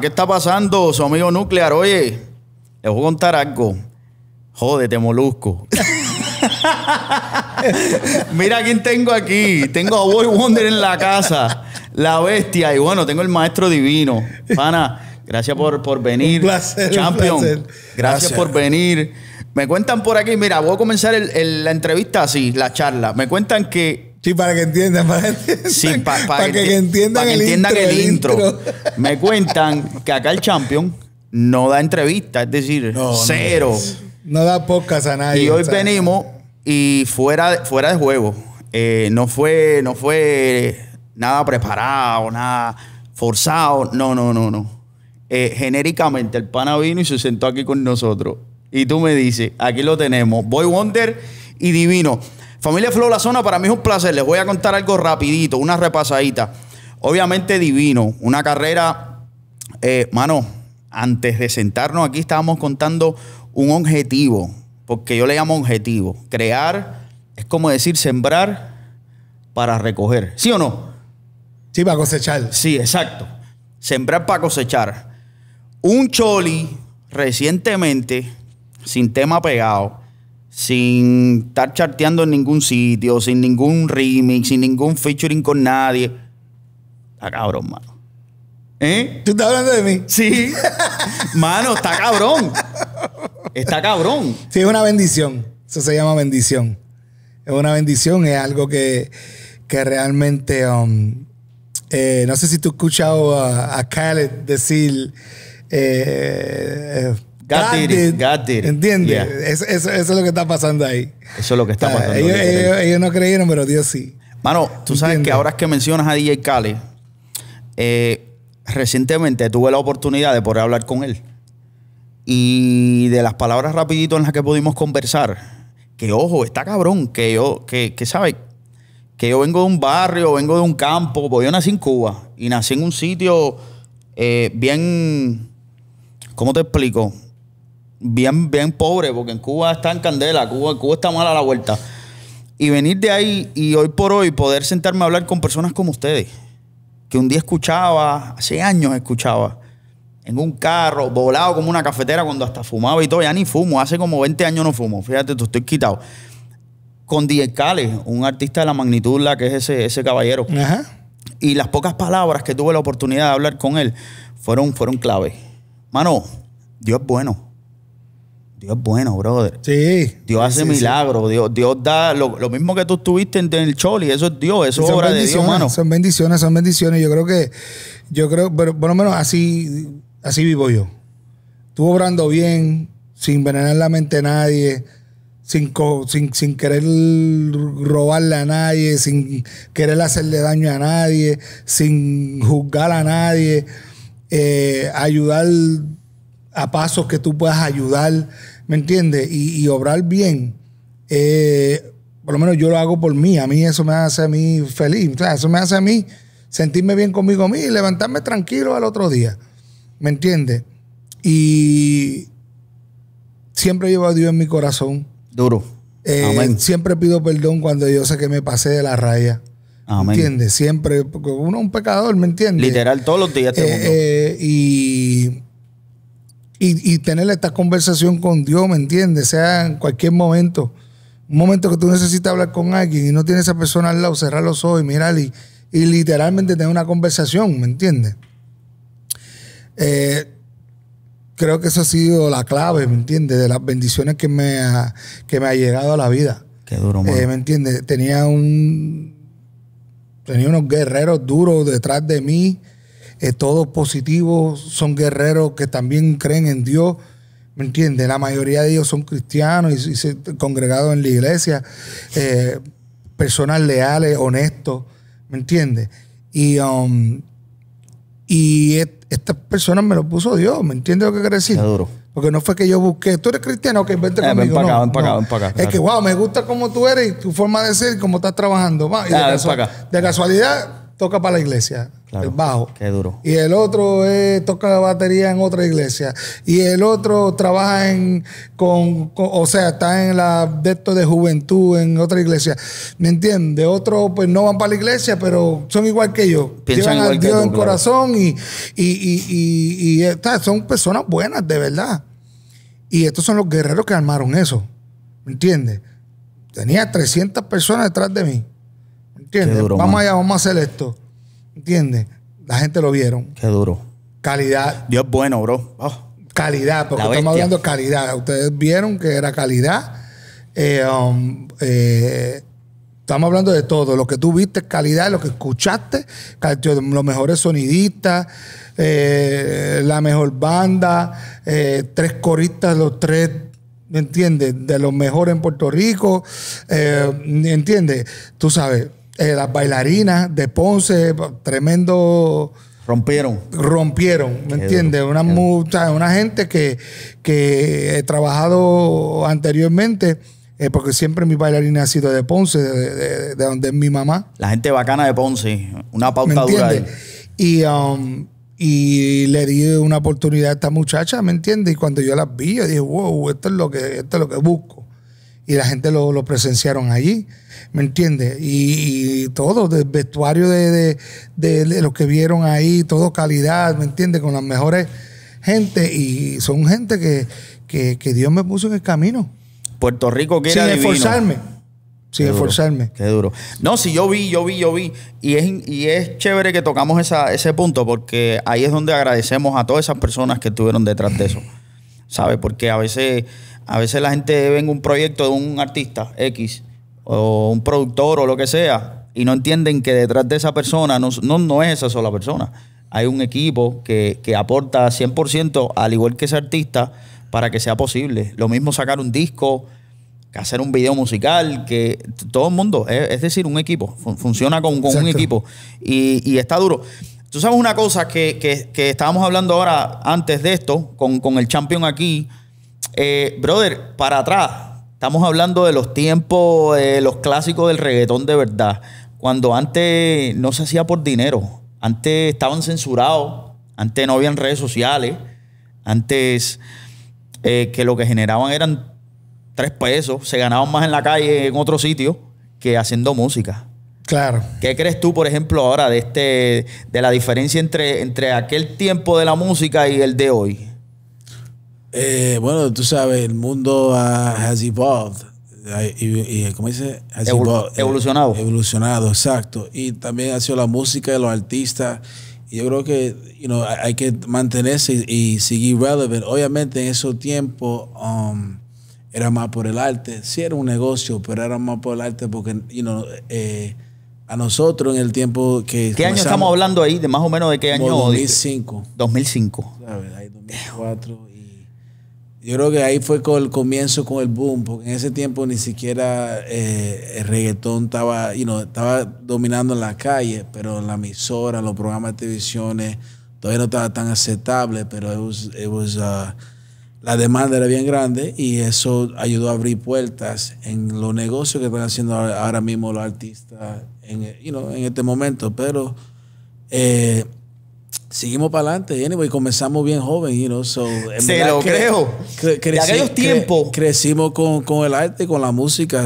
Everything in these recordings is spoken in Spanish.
¿qué está pasando? Su amigo nuclear, oye, les voy a contar algo. te molusco. Mira quién tengo aquí. Tengo a Boy Wonder en la casa. La bestia. Y bueno, tengo el maestro divino. Pana, gracias por, por venir. Un placer, Champion. Gracias, por venir. Me cuentan por aquí. Mira, voy a comenzar la entrevista así, la charla. Me cuentan que Sí, para que entiendan, para que entiendan, el, intro, Me cuentan que acá el champion no da entrevista, es decir, cero. No, da pocas a nadie. Y hoy venimos y fuera, fuera de juego. Eh, no, fue, no fue nada preparado, nada forzado. No, no, no, no. Eh, genéricamente, el pana vino y se sentó aquí con nosotros. Y tú me dices, aquí lo tenemos, Boy Wonder y Divino. Familia Flow La Zona para mí es un placer. Les voy a contar algo rapidito, una repasadita. Obviamente divino, una carrera, eh, mano, antes de sentarnos aquí estábamos contando un objetivo, porque yo le llamo objetivo. Crear es como decir sembrar para recoger, ¿sí o no? Sí, para cosechar. Sí, exacto. Sembrar para cosechar. Un choli recientemente, sin tema pegado, sin estar charteando en ningún sitio, sin ningún remix, sin ningún featuring con nadie. Está cabrón, mano. ¿Eh? ¿Tú estás hablando de mí? Sí. mano, está cabrón. Está cabrón. Sí, es una bendición. Eso se llama bendición. Es una bendición, es algo que, realmente. Um, eh, no sé si tú has escuchado a, a Khaled decir. Eh, eh, God, did, ¿Entiendes? Eso, es lo que está pasando ahí. Eso es lo que está pasando. ellos, no creyeron, pero Dios sí. Mano, tú sabes que ahora que mencionas a DJ Cali, eh, recientemente tuve la oportunidad de poder hablar con él. Y de las palabras rapidito en las que pudimos conversar, que ojo, está cabrón, que yo, que, que sabe, que yo vengo de un barrio, vengo de un campo, porque yo nací en Cuba y nací en un sitio eh, bien, ¿cómo te explico? bien, bien pobre, porque en Cuba está en candela, Cuba, Cuba está mal a la vuelta. Y venir de ahí y hoy por hoy poder sentarme a hablar con personas como ustedes, que un día escuchaba, hace años escuchaba, en un carro, volado como una cafetera cuando hasta fumaba y todo, ya ni fumo, hace como 20 años no fumo, fíjate, tú estoy quitado. Con Diez Cales, un artista de la magnitud la que es ese, caballero. Y las pocas palabras que tuve la oportunidad de hablar con él fueron, fueron clave. Mano, Dios bueno. Dios es bueno, brother. Sí. Dios hace milagros. Dios, Dios da lo, mismo que tú estuviste en, el Choli. Eso es Dios, eso es obra de Dios, mano. Son bendiciones, son bendiciones. Yo creo que, yo creo, pero por lo menos así, así vivo yo. Tú obrando bien, sin venenar la mente a nadie, sin, sin, querer robarle a nadie, sin querer hacerle daño a nadie, sin juzgar a nadie, eh, ayudar a pasos que tú puedas ayudar ¿Me entiendes? Y, obrar bien, eh, por lo menos yo lo hago por mí. A mí eso me hace a mí feliz. eso me hace a mí sentirme bien conmigo mismo y levantarme tranquilo al otro día. ¿Me entiendes? Y siempre llevo a Dios en mi corazón. Duro. Eh, siempre pido perdón cuando yo sé que me pasé de la raya. ¿Me entiendes? Siempre, uno es un pecador, ¿me entiendes? Literal, todos los días. Este eh, y y, tener esta conversación con Dios, ¿me entiendes? Sea en cualquier momento. Un momento que tú necesitas hablar con alguien y no tienes a esa persona al lado, cerrar los ojos y mirar y, literalmente tener una conversación, ¿me entiendes? Eh, creo que eso ha sido la clave, ¿me entiendes? De las bendiciones que me ha, que me ha llegado a la vida. Qué duro, eh, ¿Me entiendes? Tenía un... Tenía unos guerreros duros detrás de mí eh, todos positivos, son guerreros que también creen en Dios, ¿me entiendes? La mayoría de ellos son cristianos y, se, congregados en la iglesia, eh, personas leales, honestos, ¿me entiendes? Y, um, y estas personas me lo puso Dios, ¿me entiendes lo que quiero decir? Porque no fue que yo busqué, tú eres cristiano, ok, vente eh, conmigo. Es que, wow, me gusta cómo tú eres y tu forma de ser y cómo estás trabajando. Ah, de casualidad, toca para la iglesia, el bajo. Qué duro. Y el otro toca toca batería en otra iglesia. Y el otro trabaja en, con, o sea, está en la de de juventud en otra iglesia. ¿Me entiendes? Otros pues no van para la iglesia, pero son igual que yo. Piensan Llevan al Dios en corazón y, y, son personas buenas, de verdad. Y estos son los guerreros que armaron eso. ¿Me entiendes? Tenía 300 personas detrás de mí. ¿Entiendes? vamos allá, vamos a hacer esto. ¿Entiendes? La gente lo vieron. Qué duro. Calidad. Dios bueno, bro. Oh. Calidad, porque estamos hablando de calidad. Ustedes vieron que era calidad. Eh, um, eh, estamos hablando de todo. Lo que tú viste es calidad, lo que escuchaste, los mejores sonidistas, eh, la mejor banda, tres coristas, los tres ¿me entiendes? De los mejores en Puerto Rico, entiendes? Tú sabes, eh, las bailarinas de Ponce, tremendo. Rompieron. Rompieron, ¿me entiendes? Una, mucha, una gente que, he trabajado anteriormente. Eh, porque siempre mi bailarina ha sido de Ponce, de, donde es mi mamá. La gente bacana de Ponce, una pauta dura. Y, um, y le di una oportunidad a esta muchacha, ¿me entiendes? Y cuando yo las vi, yo dije, wow, esto es lo que, esto es lo que busco y la gente lo, presenciaron allí, ¿me entiendes? Y, todo, del vestuario de, de, los que vieron ahí, todo calidad, ¿me entiendes? Con las mejores gentes. y son gente que, Dios me puso en el camino. Puerto Rico que Sin esforzarme. Sin esforzarme. qué duro. No, si yo vi, yo vi, yo vi. Y es, y es chévere que tocamos esa, ese punto porque ahí es donde agradecemos a todas esas personas que estuvieron detrás de eso. ¿Sabes? Porque a veces a veces la gente ve un proyecto de un artista X o un productor o lo que sea y no entienden que detrás de esa persona no, no, es esa sola persona. Hay un equipo que, aporta 100% al igual que ese artista para que sea posible. Lo mismo sacar un disco, que hacer un video musical, que todo el mundo, es, decir, un equipo, funciona con, un equipo y, está duro. Tú sabes una cosa que, estábamos hablando ahora antes de esto, con, con, el champion aquí, eh, brother, para atrás, estamos hablando de los tiempos, los clásicos del reggaetón de verdad. Cuando antes no se hacía por dinero, antes estaban censurados, antes no habían redes sociales, antes eh, que lo que generaban eran tres pesos, se ganaban más en la calle en otro sitio que haciendo música. Claro. ¿Qué crees tú, por ejemplo, ahora de este, de la diferencia entre, entre aquel tiempo de la música y el de hoy? Eh, bueno, tú sabes, el mundo has evolved. Y, ¿Cómo dice? Eh, evolucionado. Evolucionado, exacto. Y también ha sido la música de los artistas. Y yo creo que you hay que mantenerse y, seguir relevant. Obviamente en esos tiempos um, era más por el arte. Sí era un negocio, pero era más por el arte porque you eh, a nosotros en el tiempo que... ¿Qué año estamos hablando ahí? De más o menos de qué año? 2005. 2005. 2004. Yo creo que ahí fue con el comienzo con el boom, porque en ese tiempo ni siquiera eh, el reggaetón estaba, you know, estaba dominando en la calle, pero en la emisora, los programas de televisiones, todavía no estaba tan aceptable, pero uh, la demanda era bien grande y eso ayudó a abrir puertas en los negocios que están haciendo ahora mismo los artistas en, you know, en este momento. Pero eh, seguimos para adelante, anyway. y comenzamos bien joven, you know, so, Se lo creo. de aquellos tiempos. crecimos con, el arte, con la música,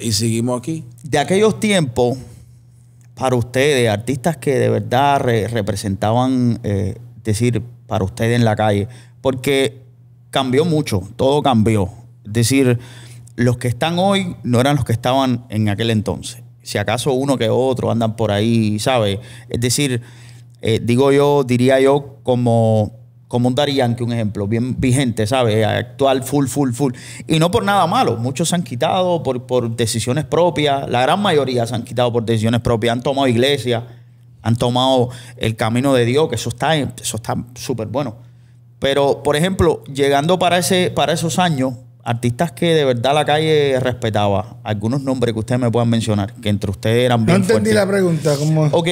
y seguimos aquí. De aquellos tiempos, para ustedes, artistas que de verdad representaban, eh, decir, para ustedes en la calle, porque cambió mucho, todo cambió. Es decir, los que están hoy no eran los que estaban en aquel entonces. Si acaso uno que otro andan por ahí, ¿sabe? Es decir, eh, digo yo, diría yo, como, como un que que un ejemplo, bien vigente, ¿sabes? Actual, full, full, full. Y no por nada malo, muchos se han quitado por, por decisiones propias, la gran mayoría se han quitado por decisiones propias, han tomado iglesia, han tomado el camino de Dios, que eso está eso está súper bueno. Pero, por ejemplo, llegando para, ese, para esos años, artistas que de verdad la calle respetaba, algunos nombres que ustedes me puedan mencionar, que entre ustedes eran bien No entendí la pregunta. ¿cómo? Ok,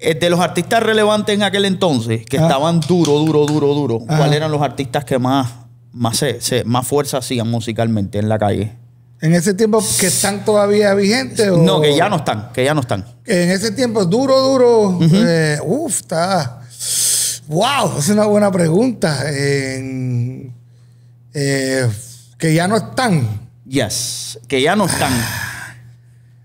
eh, de los artistas relevantes en aquel entonces, que ah. estaban duro, duro, duro, duro, ah. ¿cuáles eran los artistas que más, más, más fuerza hacían musicalmente en la calle? ¿En ese tiempo que están todavía vigentes? No, que ya no están, que ya no están. En ese tiempo, duro, duro, eh, Uf, está... ¡Wow! Es una buena pregunta. Eh, que ya no están. Yes, que ya no están.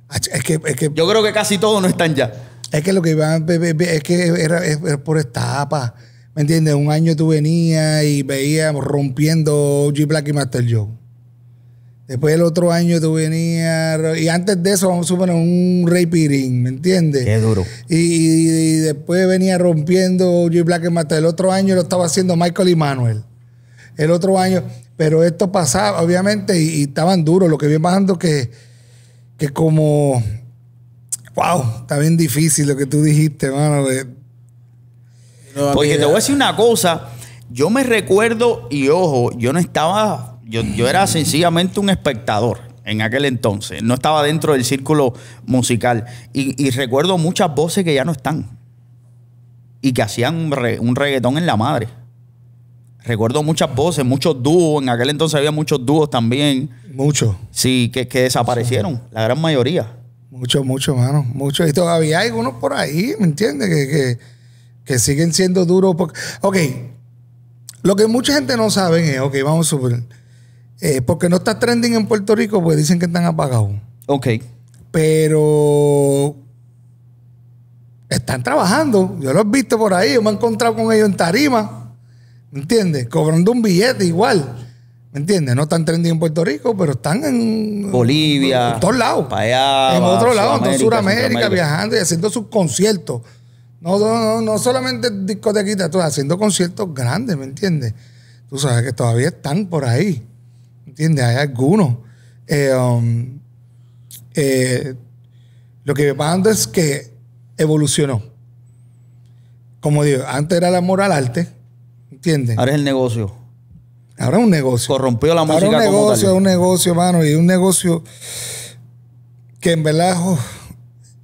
Ah, que... Yo creo que casi todos no están ya. Es que lo que iban es que era, por etapas. ¿Me entiendes? Un año tú venías y veíamos rompiendo G Black y Master Joe. Después el otro año tú venías. Y antes de eso, vamos a suponer un Ray Pirin, ¿me entiendes? Qué duro. Y, después venía rompiendo G Black y Master. El otro año lo estaba haciendo Michael y Manuel. El otro año. Pero esto pasaba, obviamente, y, estaban duros. Lo que viene bajando que, que como Wow, está bien difícil lo que tú dijiste, mano. oye te voy a decir una cosa. Yo me recuerdo, y ojo, yo no estaba. Yo, era sencillamente un espectador en aquel entonces. No estaba dentro del círculo musical. Y, recuerdo muchas voces que ya no están. Y que hacían un, un reggaetón en la madre. Recuerdo muchas voces, muchos dúos. En aquel entonces había muchos dúos también. Muchos. Sí, que, que desaparecieron, la gran mayoría. Mucho, mucho, hermano. Mucho. Y todavía hay algunos por ahí, ¿me entiendes? Que, que, siguen siendo duros. Ok. Lo que mucha gente no sabe es, ok, vamos a subir. Eh, porque no está trending en Puerto Rico, pues dicen que están apagados. Ok. Pero están trabajando. Yo los he visto por ahí. Yo me he encontrado con ellos en tarima. ¿Me entiendes? Cobrando un billete igual. ¿Me entiendes? No están trending en Puerto Rico, pero están en Bolivia, en todos lados. Para allá, en otro lados, en Sudamérica, viajando y haciendo sus conciertos. No, no, no, solamente discotequitas, haciendo conciertos grandes, ¿me entiendes? Tú sabes que todavía están por ahí. ¿Me entiendes? Hay algunos. Eh, um, eh, lo que me pasa es que evolucionó. Como digo, antes era el amor al arte, ¿entiendes? Ahora es el negocio. Ahora un negocio. Corrompió la música. un negocio, es un negocio, mano. Y un negocio que en verdad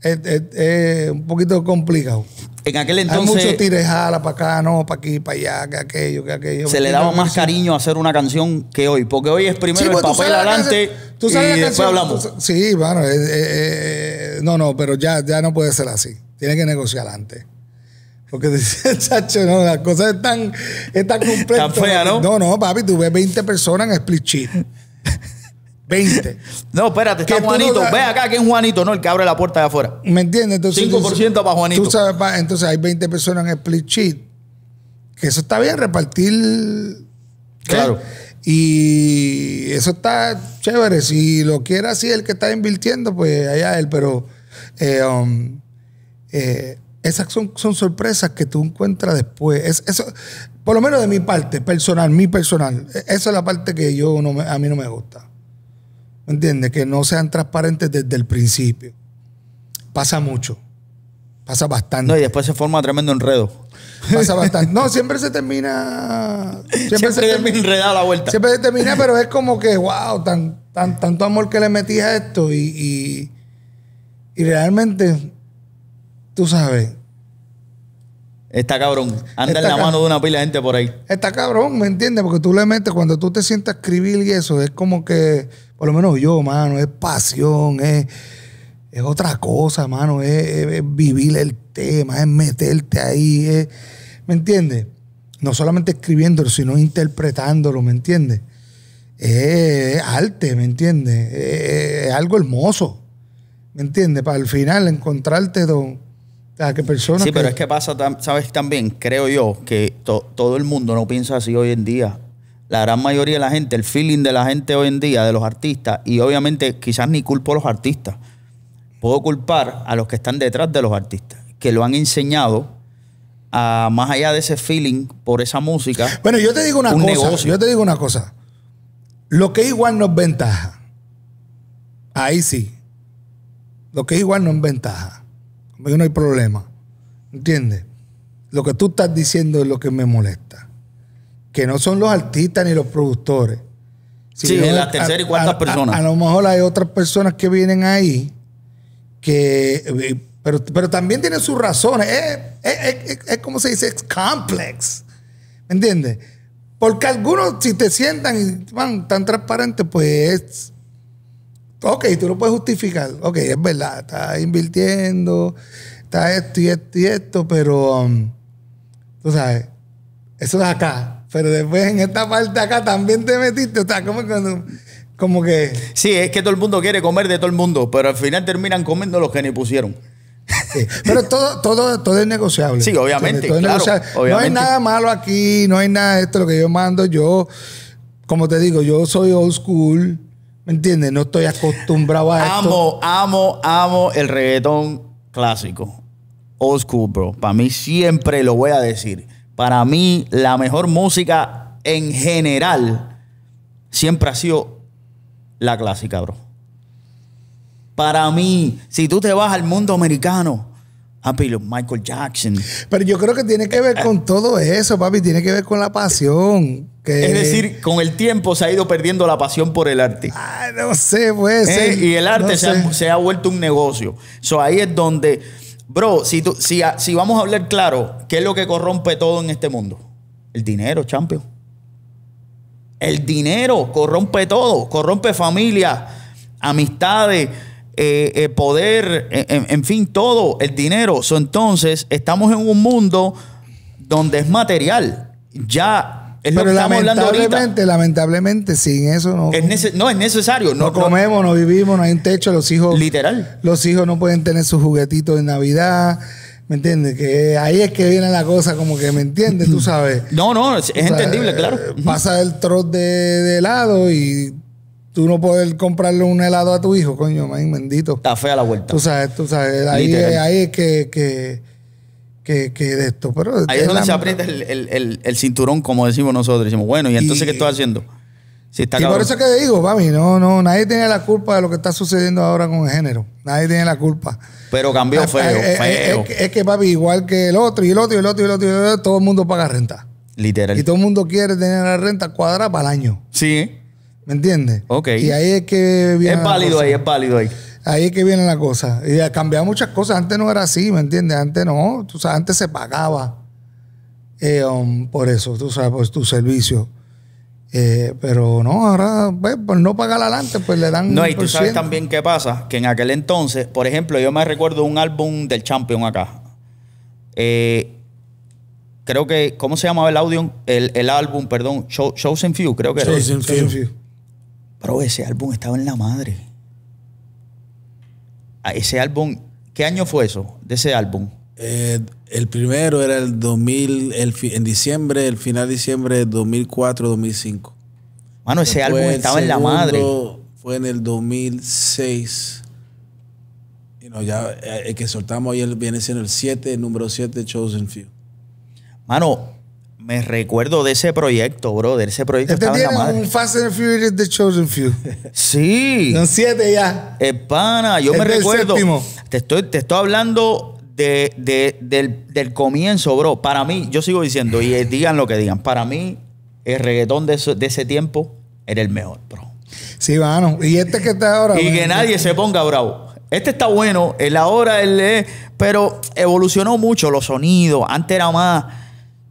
es, un poquito complicado. En aquel entonces. Hay mucho tirejala para acá, no, para aquí, para allá, que aquello, que aquello. Se le daba más cariño a hacer una canción que hoy. Porque hoy es primero el pues, papel adelante. Tú sabes y hablamos. Sí, bueno. Eh, eh, eh, no, no, pero ya, ya no puede ser así. Tiene que negociar antes. Que decía, chacho, no, las cosas están, están completas. Tan fea, ¿no? No, no, papi, tú ves 20 personas en split sheet. 20. No, espérate, está Juanito. Ve acá que es Juanito, no el que abre la puerta de afuera. ¿Me entiendes? Entonces, 5% para Juanito. Tú sabes, entonces hay 20 personas en split sheet. Que eso está bien, repartir. Claro. Y eso está chévere. Si lo quiere así el que está invirtiendo, pues allá él. Pero eh, um, eh, esas son, sorpresas que tú encuentras después. eso, por lo menos de mi parte, personal, mi personal. E, esa es la parte que yo no a mí no me gusta. ¿Me entiendes? Que no sean transparentes desde el principio. Pasa mucho. Pasa bastante. No, y después se forma tremendo enredo. Pasa bastante. No, siempre se termina. Siempre, se termina enredada la vuelta. Siempre se termina, pero es como que, wow, tan, tan, tanto amor que le metí a esto y, y realmente tú sabes. Está cabrón. Anda en la mano de una pila de gente por ahí. Está cabrón, ¿me entiendes? Porque tú le metes, cuando tú te sientas escribir y eso, es como que, por lo menos yo, mano, es pasión, es, otra cosa, mano, es, vivir el tema, es meterte ahí, es, ¿me entiendes? No solamente escribiéndolo, sino interpretándolo, ¿me entiendes? Es arte, ¿me entiendes? Es, algo hermoso, ¿me entiendes? Para al final encontrarte don sí, pero es que pasa, ¿sabes? También creo yo que todo el mundo no piensa así hoy en día. La gran mayoría de la gente, el feeling de la gente hoy en día, de los artistas, y obviamente quizás ni culpo a los artistas. Puedo culpar a los que están detrás de los artistas, que lo han enseñado a, más allá de ese feeling por esa música. Bueno, yo te digo una cosa. Yo te digo una cosa. Lo que igual no es ventaja. Ahí sí. Lo que igual no es ventaja no hay problema. ¿Entiendes? Lo que tú estás diciendo es lo que me molesta. Que no son los artistas ni los productores. Sí, es la tercera y cuarta persona. A, lo mejor hay otras personas que vienen ahí que. Eh, pero, pero también tienen sus razones. Es, como se dice, es complex. ¿Me entiendes? Porque algunos, si te sientan y van tan transparentes, pues es. Ok, tú lo puedes justificar. Ok, es verdad, estás invirtiendo, está esto y esto y esto, pero um, tú sabes, eso es acá. Pero después en esta parte acá también te metiste. O sea, como cuando. Como que. Sí, es que todo el mundo quiere comer de todo el mundo, pero al final terminan comiendo los que ni pusieron. Pero todo, todo, todo es negociable. Sí, obviamente. No hay nada malo aquí, no hay nada de esto. Lo que yo mando, yo, como te digo, yo soy old school. ¿Me entiendes? No estoy acostumbrado a esto. Amo, amo, amo el reggaetón clásico. Old school, bro. Para mí siempre lo voy a decir. Para mí, la mejor música en general siempre ha sido la clásica, bro. Para mí, si tú te vas al mundo americano, Papi, Michael Jackson. Pero yo creo que tiene que ver con todo eso, papi. Tiene que ver con la pasión. Es decir, con el tiempo se ha ido perdiendo la pasión por el arte. Ay, ah, no sé, pues. Y el arte se, ha, vuelto un negocio. So, ahí es donde, bro, si, si, si vamos a hablar claro, ¿qué es lo que corrompe todo en este mundo? El dinero, champion. El dinero corrompe todo, corrompe familia, amistades eh, eh, poder, en, fin, todo, el dinero. So, entonces, estamos en un mundo donde es material. Ya es Pero Lamentablemente, sin eso no. Es no es necesario. No, comemos, no, vivimos, no hay un techo. Los hijos. Literal. Los hijos no pueden tener sus juguetitos de Navidad. ¿Me entiendes? Que ahí es que viene la cosa, como que, ¿me entiendes? Tú sabes. No, no, es, entendible, claro. Eh, pasa el trot de, de lado y tú no poder comprarle un helado a tu hijo, coño, man, bendito. Está fea la vuelta. Tú sabes, tú sabes. Ahí, ahí es que, que, que, que, de esto. Pero ahí es donde se aprieta el, el, el, cinturón, como decimos nosotros. Decimos, bueno, ¿y entonces qué estoy haciendo? Si está y por eso que digo, mami, no, no, nadie tiene la culpa de lo que está sucediendo ahora con el género. Nadie tiene la culpa. Pero cambió ah, feo, ah, eh, eh, es, Es, que, papi, igual que el otro, y el otro, y el otro, y el otro, y el otro todo el mundo paga renta. Literal. Y todo el mundo quiere tener la renta cuadrada para el año. Sí. ¿Me entiendes? Ok. Y ahí es que viene. Es válido ahí, es pálido ahí. Ahí es que viene la cosa. Y ha cambiado muchas cosas. Antes no era así, ¿me entiendes? Antes no. Tú sabes, antes se pagaba eh, um, por eso, tú sabes, por tu servicio. Eh, pero no, ahora, pues, por no pagar adelante, pues le dan. No, y tú sabes también qué pasa, que en aquel entonces, por ejemplo, yo me recuerdo un álbum del Champion acá. Eh, creo que, ¿cómo se llamaba el audio? El, álbum, perdón, Shows and Few, creo que era. Shows and Few ese álbum estaba en la madre. Ah, ese álbum, ¿qué año fue eso de ese álbum? Eh, el primero era el 2000, en diciembre, el final de diciembre de 2004, 2005. Mano, ese álbum estaba en la madre. Fue en el 2006. Y ya, eh, el que soltamos ayer viene siendo el 7, número 7, Chosen Few. Mano, me recuerdo de ese proyecto, bro. De ese proyecto este estaba en la un Fast and Furious The Chosen Few. sí. Son siete ya. Eh, pana, yo me recuerdo. Te estoy, te estoy hablando de, del, comienzo, bro. Para mí, yo sigo diciendo, y eh, digan lo que digan, para mí, el reggaetón de, ese tiempo era el mejor, bro. Sí, mano. Y este que está ahora. y que nadie se ponga bravo. Este está bueno, el ahora, el. Eh, pero evolucionó mucho los sonidos. Antes era más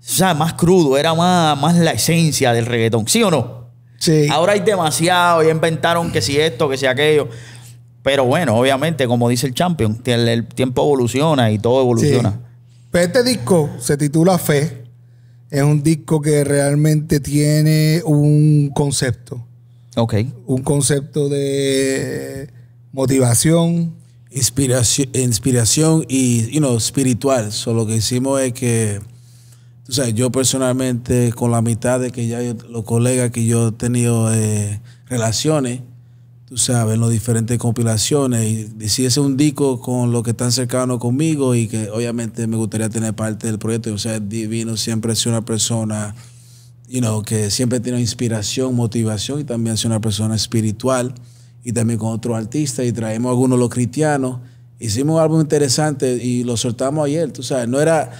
o sea, más crudo, era más, la esencia del reggaetón, ¿sí o no? Sí. Ahora hay demasiado, y inventaron que si esto, que si aquello. Pero bueno, obviamente, como dice el champion, el, tiempo evoluciona y todo evoluciona. Pues este disco se titula Fe. Es un disco que realmente tiene un concepto. Ok. Un concepto de motivación. Inspiración, y, you espiritual. lo que hicimos es que tú sabes, yo personalmente con la mitad de que ya los colegas que yo he tenido eh, relaciones, tú sabes, en las diferentes compilaciones, y es un disco con los que están cercanos conmigo y que obviamente me gustaría tener parte del proyecto. O sea, Divino siempre ha sido una persona, you know, que siempre tiene inspiración, motivación y también sido una persona espiritual y también con otros artistas y traemos algunos los cristianos. Hicimos algo interesante y lo soltamos ayer, tú sabes, no era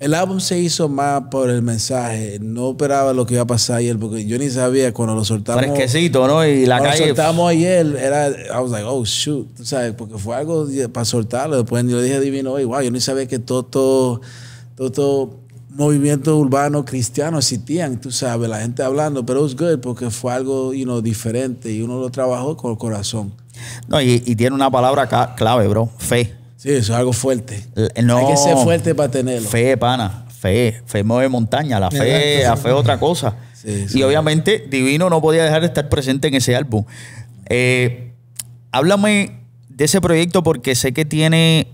el álbum se hizo más por el mensaje. No esperaba lo que iba a pasar ayer, porque yo ni sabía cuando lo soltamos. Fresquecito, ¿no? Y la cuando calle. Lo soltamos ayer, era. I was like, oh shoot. ¿Tú sabes? Porque fue algo para soltarlo. Después yo dije divino, igual wow, yo ni sabía que todo, todo, todo, movimiento urbano cristiano existían, tú sabes, la gente hablando, pero was good porque fue algo, you know, diferente y uno lo trabajó con el corazón. No, y, y tiene una palabra clave, bro, fe. Sí, eso es algo fuerte. Hay que ser fuerte para tenerlo. Fe, pana. Fe. Fe mueve montaña. La fe, la fe es otra cosa. y obviamente Divino no podía dejar de estar presente en ese álbum. Eh, háblame de ese proyecto porque sé que tiene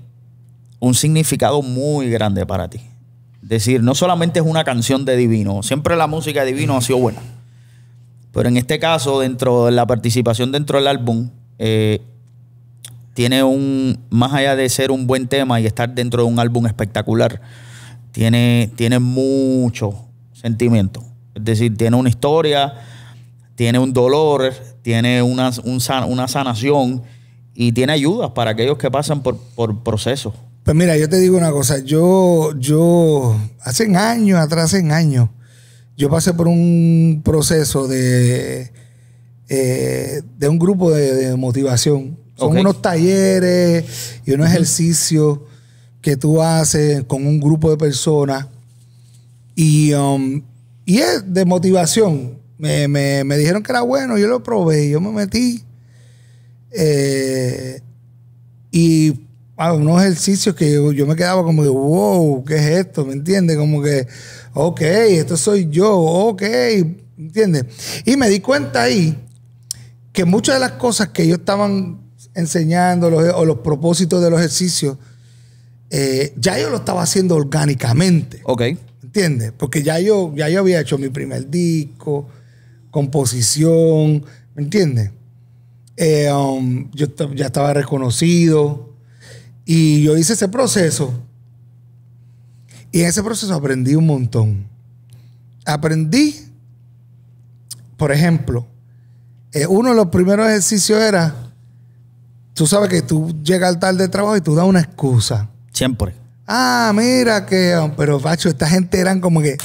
un significado muy grande para ti. Es decir, no solamente es una canción de Divino, siempre la música de Divino ha sido buena. Pero en este caso, dentro de la participación dentro del álbum, eh, tiene un, más allá de ser un buen tema y estar dentro de un álbum espectacular, tiene, tiene mucho sentimiento. Es decir, tiene una historia, tiene un dolor, tiene una, una sanación y tiene ayudas para aquellos que pasan por, por procesos. Pues mira, yo te digo una cosa, yo, yo, hace años, atrás, hace años, yo pasé por un proceso de, eh, de un grupo de motivación son unos talleres y unos ejercicios que tú haces con un grupo de personas. Y, um, es de motivación. Me, dijeron que era bueno, yo lo probé, yo me metí. Eh, y a ah, unos ejercicios que yo, me quedaba como de... wow, ¿qué es esto? ¿Me entiendes? Como que, ok, esto soy yo, ok, ¿me entiendes? Y me di cuenta ahí que muchas de las cosas que yo estaban enseñando los, o los propósitos de los ejercicios, eh, ya yo lo estaba haciendo orgánicamente. Ok. ¿Entiendes? Porque ya yo, ya yo había hecho mi primer disco, composición, ¿me entiendes? Eh, um, yo ya estaba reconocido y yo hice ese proceso. Y en ese proceso aprendí un montón. Aprendí, por ejemplo, eh, uno de los primeros ejercicios era tú sabes que tú llegas tal de trabajo y tú das una excusa. Siempre. Ah, mira que, pero Pacho, esta gente eran como que.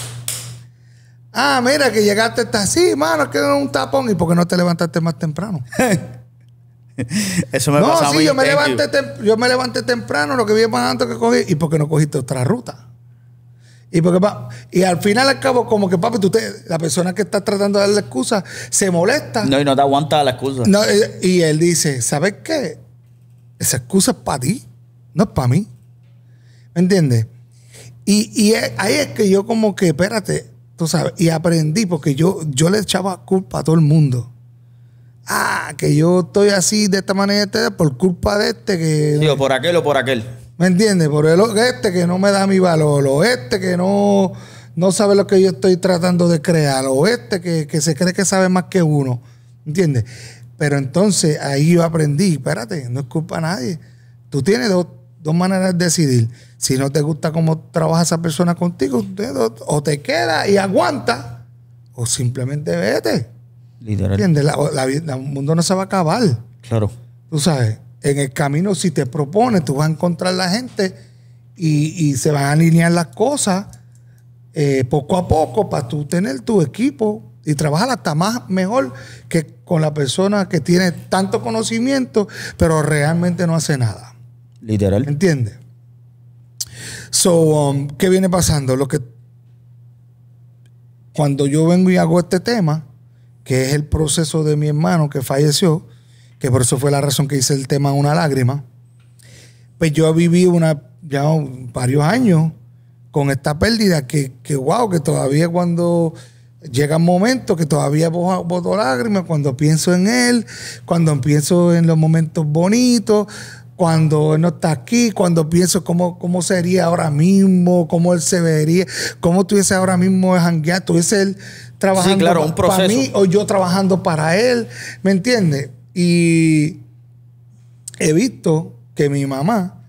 Ah, mira que llegaste hasta así, mano, que un tapón. ¿Y por qué no te levantaste más temprano? Eso me no, sí, yo me, levanté yo me levanté temprano, lo que vi más antes que cogí. ¿Y por qué no cogiste otra ruta? Y, y al final al cabo, como que papi, tú te, la persona que está tratando de dar la excusa se molesta. No, y no da aguanta la excusa. Eh, y él dice, ¿sabes qué? Esa excusa es para ti, no es para mí. ¿Me entiendes? Y, ahí es que yo como que, espérate, tú sabes, y aprendí porque yo, yo le echaba culpa a todo el mundo. Ah, que yo estoy así de esta manera por culpa de este que... digo por aquel o por aquel. ¿Me entiendes? Por el este que no me da mi valor, o este que no, no sabe lo que yo estoy tratando de crear, o este que, se cree que sabe más que uno. ¿Me ¿Entiendes? Pero entonces ahí yo aprendí, espérate, no es culpa a nadie. Tú tienes dos, maneras de decidir. Si no te gusta cómo trabaja esa persona contigo, o te queda y aguanta, o simplemente vete. Literal. ¿Entiendes? el mundo no se va a acabar. Claro. Tú sabes en el camino, si te propones, tú vas a encontrar la gente y, se van a alinear las cosas eh, poco a poco para tú tener tu equipo y trabajar hasta más mejor que con la persona que tiene tanto conocimiento, pero realmente no hace nada. Literal. ¿Entiendes? So, um, ¿qué viene pasando? Lo que cuando yo vengo y hago este tema, que es el proceso de mi hermano que falleció, que por eso fue la razón que hice el tema Una lágrima, pues yo viví una, ya varios años con esta pérdida que, que que todavía cuando llega un momento que todavía boto lágrimas, cuando pienso en él, cuando pienso en los momentos bonitos, cuando él no está aquí, cuando pienso cómo, cómo sería ahora mismo, cómo él se vería, cómo estuviese ahora mismo de janguear, estuviese él trabajando para mí o yo trabajando para él, ¿me entiendes? Y he visto que mi mamá,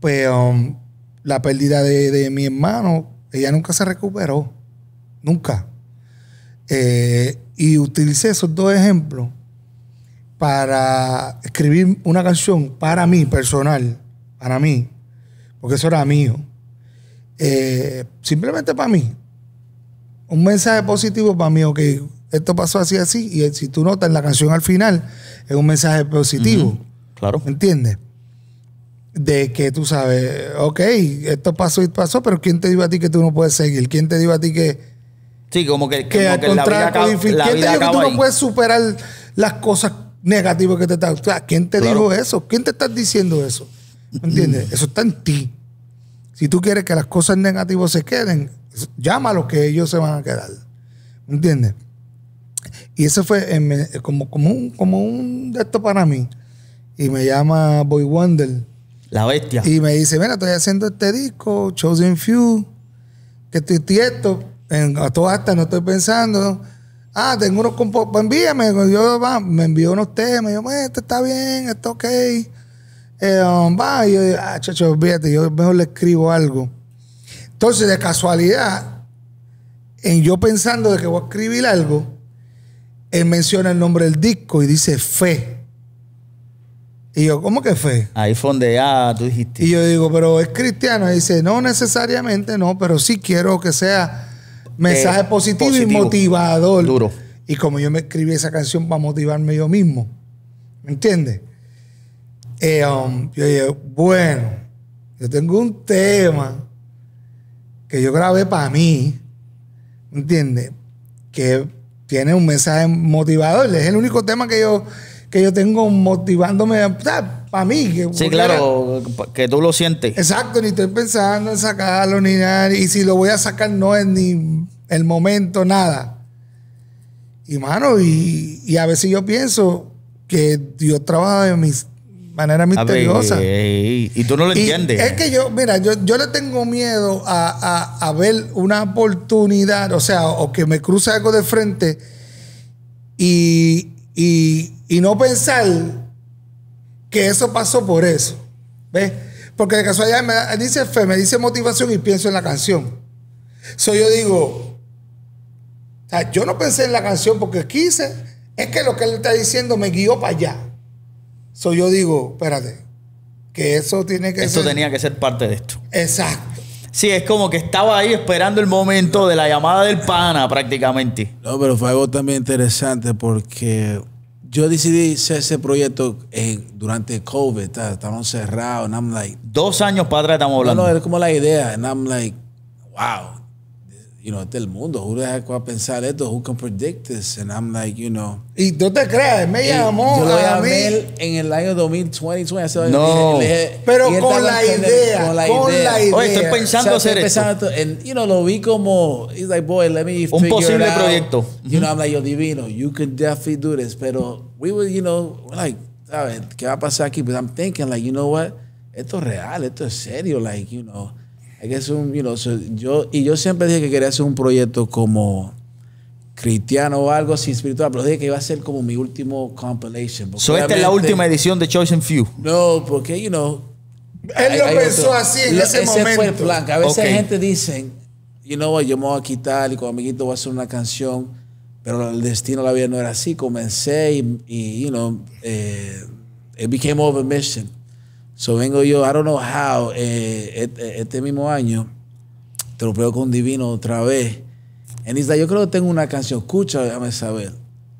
pues um, la pérdida de, mi hermano, ella nunca se recuperó, nunca. Eh, y utilicé esos dos ejemplos para escribir una canción para mí, personal, para mí, porque eso era mío. Eh, simplemente para mí. Un mensaje positivo para mí, ok, esto pasó así, así. Y si tú notas la canción al final, es un mensaje positivo. claro Claro. ¿Entiendes? De que tú sabes, ok, esto pasó y pasó, pero ¿quién te dijo a ti que tú no puedes seguir? ¿Quién te dijo a ti que. Sí, como que. que, al la ¿Quién te dijo que tú no puedes superar las cosas negativas que te están. O ¿Quién te dijo eso? ¿Quién te está diciendo eso? ¿Entiendes? eso está en ti. Si tú quieres que las cosas negativas se queden, llama que ellos se van a quedar. ¿Entiendes? Y eso fue eh, eh, como, como, un, como un de esto para mí. Y me llama Boy Wonder. La bestia. Y me dice, mira, estoy haciendo este disco, Chosen Few, que estoy tiesto, en, a todas no estoy pensando. Ah, tengo unos compos, pues envíame, pues yo, va, me envió unos temas, yo, pues, esto está bien, está ok. Eh, um, va, y yo, ah, chacho, fíjate, yo mejor le escribo algo. Entonces, de casualidad, en yo pensando de que voy a escribir algo, menciona el nombre del disco y dice fe. Y yo, ¿cómo que fe? Ahí fue ah, tú dijiste. Y yo digo, pero es cristiano. Y dice, no necesariamente, no, pero sí quiero que sea mensaje eh, positivo, y motivador. Duro. Y como yo me escribí esa canción para motivarme yo mismo. ¿Me entiendes? Eh, um, yo bueno, yo tengo un tema que yo grabé para mí. ¿Me entiendes? Que tiene un mensaje motivador. Es el único tema que yo, que yo tengo motivándome para mí. sí, claro, que tú lo sientes. Exacto, ni estoy pensando en sacarlo ni nada. Y si lo voy a sacar, no es ni el momento, nada. Y mano, y, y a veces yo pienso que Dios trabaja de mis manera misteriosa. y tú no lo entiendes. Es que yo, mira, yo, le tengo miedo a, ver una oportunidad, o sea, o que me cruce algo de frente y, y, no pensar que eso pasó por eso. ¿Ves? Porque de casualidad me dice fe, me dice motivación y pienso en la canción. eso yo digo, o sea, yo no pensé en la canción porque quise, es que lo que él está diciendo me guió para allá. So yo digo, espérate, que eso tiene que Esto ser... tenía que ser parte de esto. Exacto. Sí, es como que estaba ahí esperando el momento de la llamada del pana prácticamente. No, pero fue algo también interesante porque yo decidí hacer ese proyecto eh, durante COVID, cerrados, and I'm like... Dos años para atrás estamos hablando. No, no, como la idea, and I'm like, wow, you know, del mundo. Who the heck va a pensar esto? Who can predict this? And I'm like, you know. Y tú te crees, me llamó yo lo a mí. en el año 2020, hace no. pero con, la idea, con la, con idea. la idea. Oye, estoy pensando o sea, hacer estoy esto. Pensando, you know, lo vi como, it's like, boy, let me Un posible out. proyecto. You know, I'm like, yo divino, you can definitely do this. Pero we were, you know, we're like, ¿sabes? ¿Qué va a pasar aquí? But I'm thinking, like, you know what? Esto es real, esto es serio, like, you know. Es es un, yo, y yo siempre dije que quería hacer un proyecto como cristiano o algo así espiritual, pero dije que iba a ser como mi último compilation. So esta es la última edición de Choice and Few. No, porque, you know. Él lo pensó así en ese ese, ese, momento. Fue A veces la gente dice, you know, yo me voy a quitar y con amiguito voy a hacer una canción, pero el destino de la vida no era así. Comencé y, y you know, eh, it became over mission. So vengo yo, I don't know how, eh, este, este mismo año, tropeo con Divino otra vez. En Isla, yo creo que tengo una canción, escucha, déjame saber.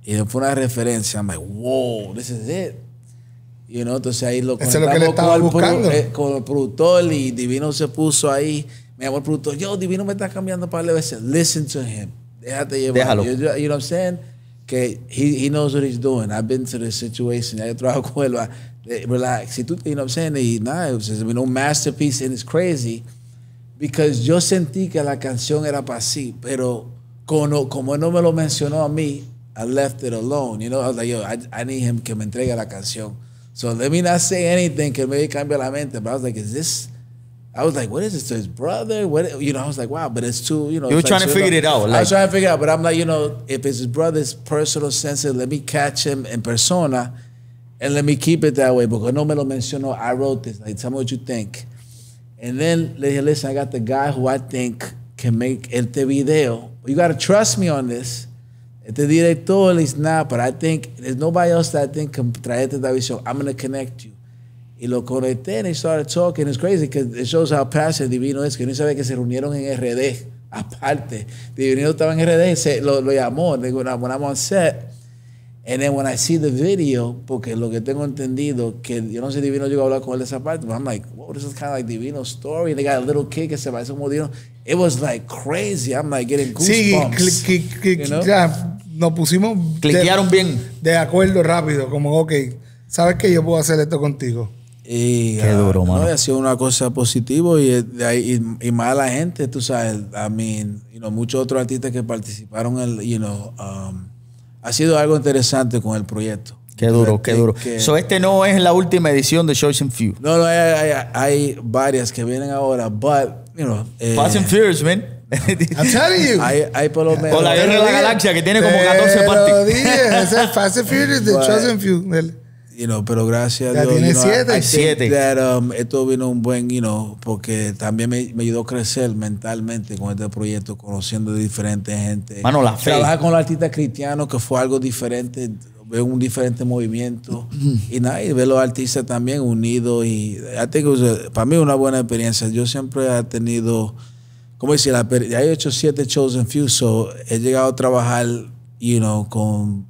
Y fue una referencia, I'm like, wow, this is it. You know, entonces ahí lo conectamos lo con, el buscando. Eh, con el productor y Divino se puso ahí. Me llamó el productor, yo, Divino me está cambiando para veces. Listen to him. Déjate llevar. Déjalo. You, know what I'm saying? Que he, he knows what he's doing. I've been to this situation. Ya yo trabajo con él. Eh, relax. You know what I'm saying? Y nada, it was just, no masterpiece and it's crazy because yo sentí que la canción era para sí, pero como, como él no me lo mencionó a mí, I left it alone. You know, I was like, yo, I, I need him que me entregue la canción. So let me not say anything que me cambie la mente. But I was like, is this? I was like, what is this to his brother? What you know? I was like, wow, but it's too you know. You were trying like, to figure you know, it out. Like, I was trying to figure out, but I'm like, you know, if it's his brother's personal sense, let me catch him in persona And let me keep it that way because no me lo mencionó. I wrote this. Like, tell me what you think. And then le dije, listen, I got the guy who I think can make este video. You got to trust me on this. Este director is not, but I think there's nobody else that I think can trae este visión. I'm going to connect you. Y lo conecté and he started talking. It's crazy because it shows how passionate Divino es. Que no sabe que se reunieron en RD. Aparte, Divino estaba en RD. Se, lo, lo llamó. Digo, when I'm on set, And then when I see the video, porque lo que tengo entendido, que yo no sé Divino llegó a hablar con él de esa parte, but I'm like, whoa, this is kind of like Divino story. they got a little kid que se parece un modino. It was like crazy. I'm like getting goosebumps. Sí, you know? ya nos pusimos... Cliquearon bien. De acuerdo rápido, como, ok, ¿sabes que yo puedo hacer esto contigo? Y, Qué ah, duro, mano. No, ha sido una cosa positiva y, eh, y, y, más la gente, tú sabes, I mean, you muchos otros artistas que participaron, en, you know... Um, ha sido algo interesante con el proyecto. Qué duro, qué duro. Que, este no es la última edición de Choice and Few. No, no, hay, varias que vienen ahora, but, you know. Eh, Fast and Furious, man. I'm telling you. Hay, por lo menos. Con la guerra de la galaxia que tiene como 14 partes. Ese es Fast and Furious de Shows and Few pero gracias a Dios. tiene siete. Um, esto vino un buen, you know, porque también me, me, ayudó a crecer mentalmente con este proyecto, conociendo diferentes gente. Mano, la fe. Trabajar con los artistas cristianos, que fue algo diferente, ver un diferente movimiento. Mm-hmm. y nada, y ver los artistas también unidos. Y para mí una buena experiencia. Yo siempre he tenido, como decir, he hecho siete shows en Fuso. he llegado a trabajar, you know, con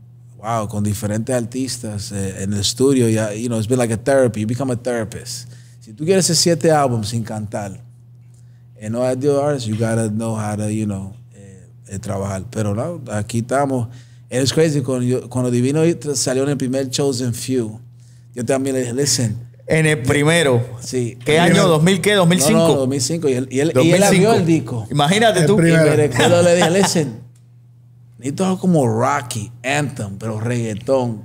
con diferentes artistas eh, en el estudio. Ya, you know, it's been like a therapy. You become a therapist. Si tú quieres hacer siete álbumes sin cantar, en no ideal artists, you gotta know how to, you know, eh, eh, trabajar. Pero no, aquí estamos. Es crazy, cuando, cuando Divino salió en el primer Chosen Few, yo también le dije, listen, en el primero. Sí. ¿Qué año? ¿2000 qué? ¿2005? No, 2005. Y él, y abrió el disco. Imagínate tú. Primero. Y le dije, listen, y todo como Rocky, Anthem, pero reggaetón.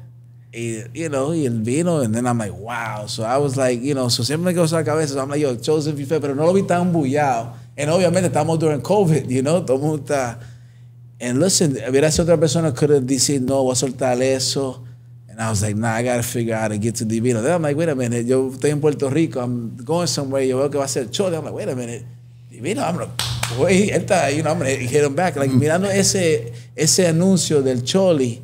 Y, you know, y el vino, and then I'm like, wow. So I was like, you know, so siempre me quedó la cabeza. I'm like, yo, Chosen, y pero no lo vi tan bullado. And obviamente estamos during COVID, you know, todo el mundo está. And listen, hubiera sido otra persona que decir, no, voy a soltar eso. And I was like, nah, I gotta figure out how to get to Divino. Then I'm like, wait a minute, yo estoy en Puerto Rico, I'm going somewhere, yo veo que va a ser show. I'm like, wait a minute, Divino, I'm gonna güey, está ahí, hombre, back. Like, mm. mirando ese, ese anuncio del Choli,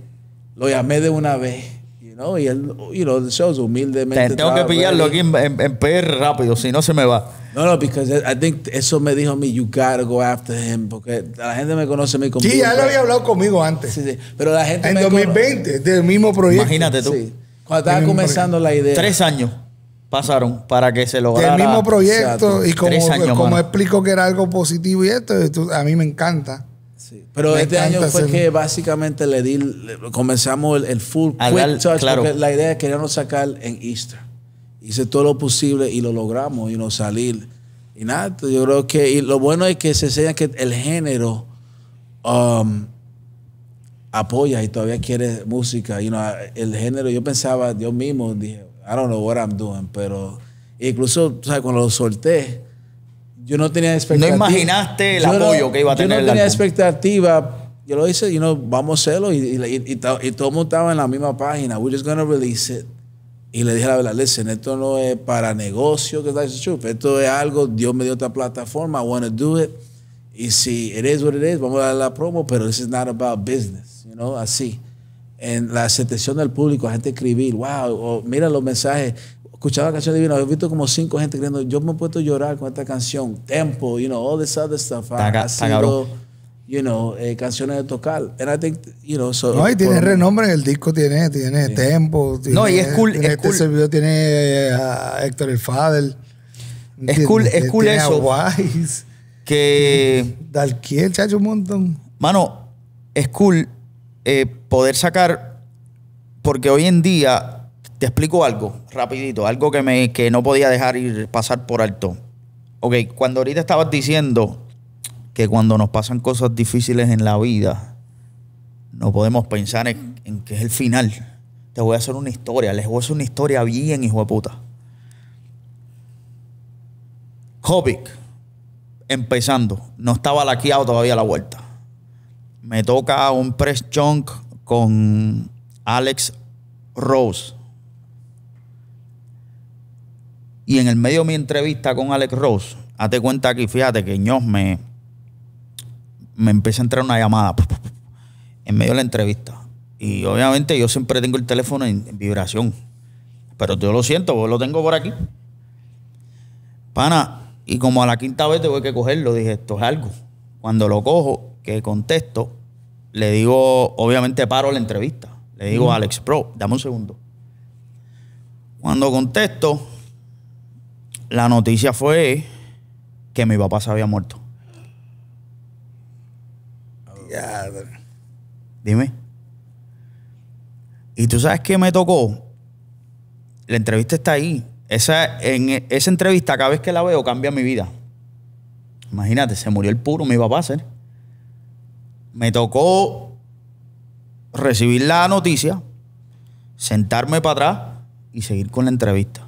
lo llamé de una vez. You know, y él, you know, the show's humildemente. tengo que pillarlo aquí en, en, rápido, si no se me va. No, no, because I think eso me dijo a mí, you gotta go after him, porque la gente me conoce a mí como. Sí, ya había hablado conmigo antes. Sí, sí. Pero la gente. En 2020, del mismo proyecto. Imagínate tú. Cuando estaba comenzando la idea. Tres años pasaron para que se lograra. El mismo proyecto y como, como explico que era algo positivo y esto, a mí me encanta. Pero este año fue que básicamente le di, comenzamos el, full porque la idea es queríamos sacar en Easter. Hice todo lo posible y lo logramos y no salir. Y nada, yo creo que y lo bueno es que se enseña que el género um, apoya y todavía quiere música. You know, el género, yo pensaba, yo mismo dije, I don't know what I'm doing, pero incluso, o cuando lo solté, yo no tenía expectativa. No imaginaste el apoyo que iba a tener. Yo no tenía expectativa. Yo lo hice, you know, vamos a hacerlo. Y, y, y, todo el mundo estaba en la misma página. We're just going to release it. Y le dije a la verdad, listen, esto no es para negocio, que Esto es algo, Dios me dio esta plataforma, I want to do it. Y si it is what it is, vamos a dar la promo, pero this is not about business, you know, así en la aceptación del público, la gente escribir, wow, o mira los mensajes, escuchaba la canción divina, he visto como cinco gente creyendo, yo me he puesto a llorar con esta canción, tempo, you know, all this other stuff. you know, eh, canciones de tocar. I think, you know, so, no, y tiene renombre renombre, el disco tiene, tiene tempo, tiene, no, y es cool, este servidor tiene eh, a Héctor el Fader. Es cool, es cool eso. que. chacho, un montón. Mano, es cool eh, poder sacar, porque hoy en día, te explico algo, rapidito, algo que, me, que no podía dejar ir pasar por alto. Ok, cuando ahorita estabas diciendo que cuando nos pasan cosas difíciles en la vida, no podemos pensar en, que es el final. Te voy a hacer una historia, les voy a hacer una historia bien, hijo de puta. COVID empezando, no estaba laqueado todavía la vuelta me toca un press chunk con Alex Rose. Y en el medio de mi entrevista con Alex Rose, hazte cuenta aquí, fíjate que Ñoz me, me empieza a entrar una llamada en medio de la entrevista. Y obviamente yo siempre tengo el teléfono en, vibración. Pero yo lo siento, lo tengo por aquí. Pana, y como a la quinta vez voy que cogerlo, dije, esto es algo. Cuando lo cojo, que contesto, le digo, obviamente paro la entrevista. Le digo a Alex Pro, dame un segundo. Cuando contesto, la noticia fue que mi papá se había muerto. Dime. Y tú sabes qué me tocó. La entrevista está ahí. Esa, en e, esa entrevista, cada vez que la veo, cambia mi vida. Imagínate, se murió el puro, mi papá, ser me tocó recibir la noticia, sentarme para atrás y seguir con la entrevista.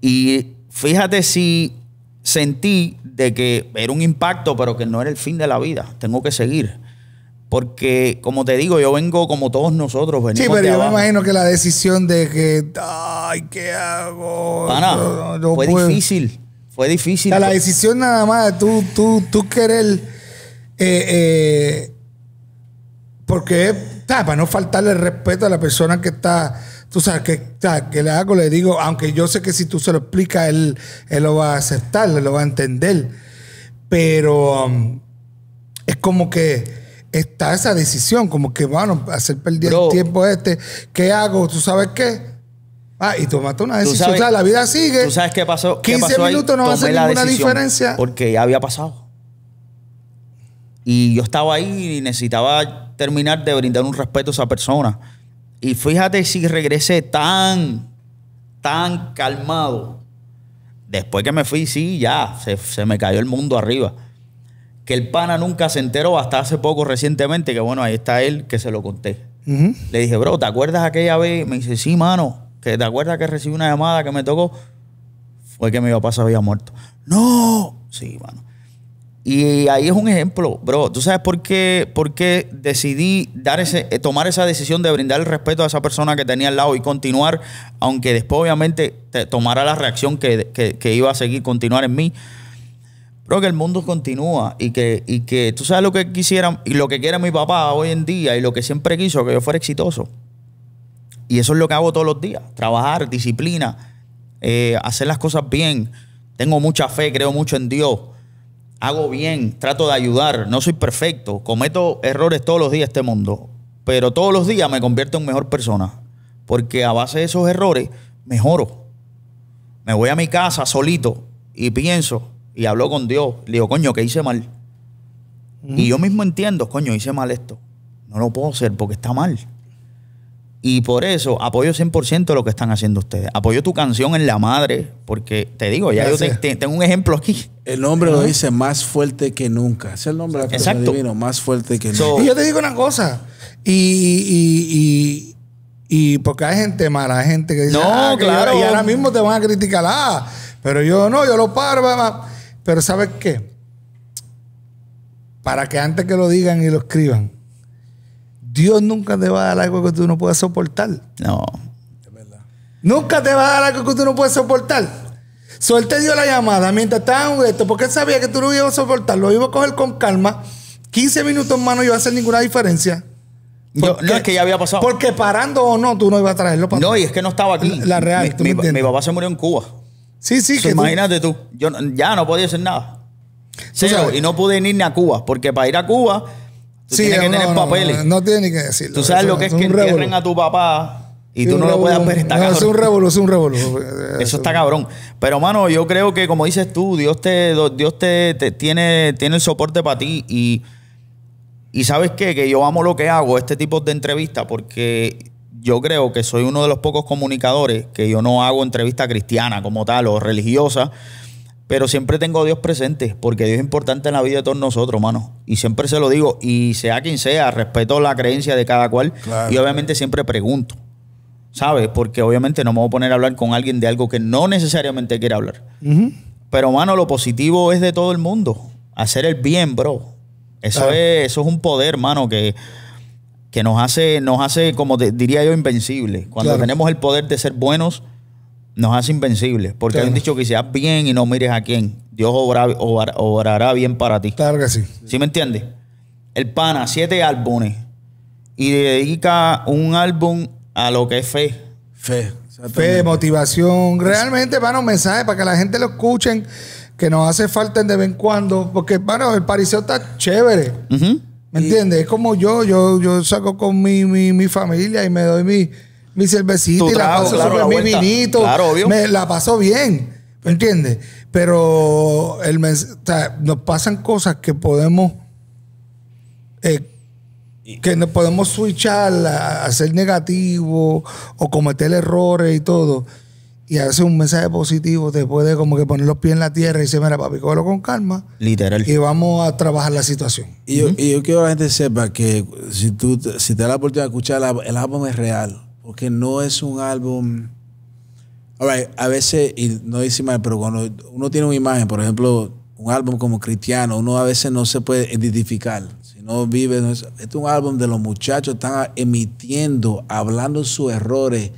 Y fíjate si sentí de que era un impacto, pero que no era el fin de la vida. Tengo que seguir. Porque, como te digo, yo vengo como todos nosotros. Sí, pero yo me imagino que la decisión de que, ay, ¿qué hago? fue difícil. Fue difícil. la decisión nada más, tú, tú, tú querer eh, eh, porque para no faltarle respeto a la persona que está, tú sabes, que, que le hago, le digo, aunque yo sé que si tú se lo explicas, él, lo va a aceptar, él lo va a entender. Pero um, es como que está esa decisión, como que, bueno, hacer perder el tiempo este, ¿qué hago? ¿Tú sabes qué? Ah, y tomaste una decisión. la vida sigue. ¿Tú sabes qué pasó? 15 minutos no va a hacer ninguna diferencia. Porque ya había pasado. Y yo estaba ahí y necesitaba terminar de brindar un respeto a esa persona. Y fíjate si regresé tan, tan calmado. Después que me fui, sí, ya, se, me cayó el mundo arriba. Que el pana nunca se enteró hasta hace poco recientemente, que bueno, ahí está él, que se lo conté. Le dije, bro, ¿te acuerdas aquella vez? Me dice, sí, mano, que te acuerdas que recibí una llamada que me tocó. Fue que mi papá se había muerto. No, sí, mano. Y ahí es un ejemplo, bro. ¿Tú sabes por qué, por decidí dar ese, eh, tomar esa decisión de brindar el respeto a esa persona que tenía al lado y continuar, aunque después obviamente tomara la reacción que, iba a seguir, continuar en mí? Bro, que el mundo continúa y que, y que tú sabes lo que quisiera y lo que quiere mi papá hoy en día y lo que siempre quiso, que yo fuera exitoso. Y eso es lo que hago todos los días, trabajar, disciplina, eh, hacer las cosas bien. Tengo mucha fe, creo mucho en Dios hago bien, trato de ayudar, no soy perfecto, cometo errores todos los días este mundo, pero todos los días me convierto en mejor persona, porque a base de esos errores mejoro. Me voy a mi casa solito y pienso y hablo con Dios, le digo, coño, que hice mal? Y yo mismo entiendo, coño, hice mal esto. No lo puedo hacer porque está mal. Y por eso apoyo 100% lo que están haciendo ustedes. Apoyo tu canción en la madre, porque te digo, ya tengo un ejemplo aquí. El nombre lo dice más fuerte que nunca. Es el nombre más fuerte que nunca. y yo te digo una cosa, y, y, porque hay gente mala, hay gente que dice, no, ah, claro. y ahora mismo te van a criticar, ah, pero yo no, yo lo paro, pero ¿sabes qué? Para que antes que lo digan y lo escriban, Dios nunca te va a dar algo que tú no puedas soportar. No. verdad. Nunca te va a dar algo que tú no puedas soportar. Suelte dio la llamada mientras estaba en esto, porque él sabía que tú no ibas a soportar, lo iba a coger con calma. 15 minutos más no iba a hacer ninguna diferencia. no, es que ya había pasado. Porque parando o no, tú no ibas a traerlo para No, y es que no estaba aquí. La, real. Mi, papá se murió en Cuba. Sí, sí. imagínate tú. yo ya no podía hacer nada. y no pude ir ni a Cuba, porque para ir a Cuba sí, que no, tener no, papeles. No, tiene que decirlo. Tú sabes lo que es, que entierren a tu papá y tú no lo puedas ver, está Es un revolú, es un revolú. Eso está cabrón. Pero, mano, yo creo que, como dices tú, Dios te, Dios te, tiene, tiene el soporte para ti. Y, y sabes qué? Que yo amo lo que hago, este tipo de entrevistas, porque yo creo que soy uno de los pocos comunicadores que yo no hago entrevista cristiana como tal o religiosa. Pero siempre tengo a Dios presente, porque Dios es importante en la vida de todos nosotros, mano. Y siempre se lo digo, y sea quien sea, respeto la creencia de cada cual. Y obviamente siempre pregunto, ¿sabes? Porque obviamente no me voy a poner a hablar con alguien de algo que no necesariamente quiere hablar. Pero, mano, lo positivo es de todo el mundo. Hacer el bien, bro. Eso, es, eso es un poder, mano, que, que nos hace, nos hace, como diría yo, invencible. Cuando tenemos el poder de ser buenos nos hace invencibles. Porque han dicho que seas bien y no mires a quién. Dios obrará bien para ti. Claro que sí. ¿Sí me entiendes? El pana, siete álbumes. Y dedica un álbum a lo que es fe. Fe. Fe, motivación. Realmente, van mensaje para que la gente lo escuchen, que nos hace falta de vez en cuando. Porque, bueno, el pariseo está chévere. ¿Me entiendes? Es como yo, yo, yo saco con mi, mi familia y me doy mi mi cervecita y la paso mi vinito. Me la pasó bien. ¿Me entiendes? Pero el o nos pasan cosas que podemos. Eh, que nos podemos switchar a, negativo o cometer errores y todo. Y hacer un mensaje positivo te puede como que poner los pies en la tierra y decir, mira, papi, cógelo con calma. Literal. Y vamos a trabajar la situación. Y yo, quiero que la gente sepa que si tú si te da la oportunidad de escuchar el álbum es real porque no es un álbum... a veces, y no dice mal, pero cuando uno tiene una imagen, por ejemplo, un álbum como Cristiano, uno a veces no se puede identificar. Si no vive, es, este es un álbum de los muchachos, están emitiendo, hablando sus errores.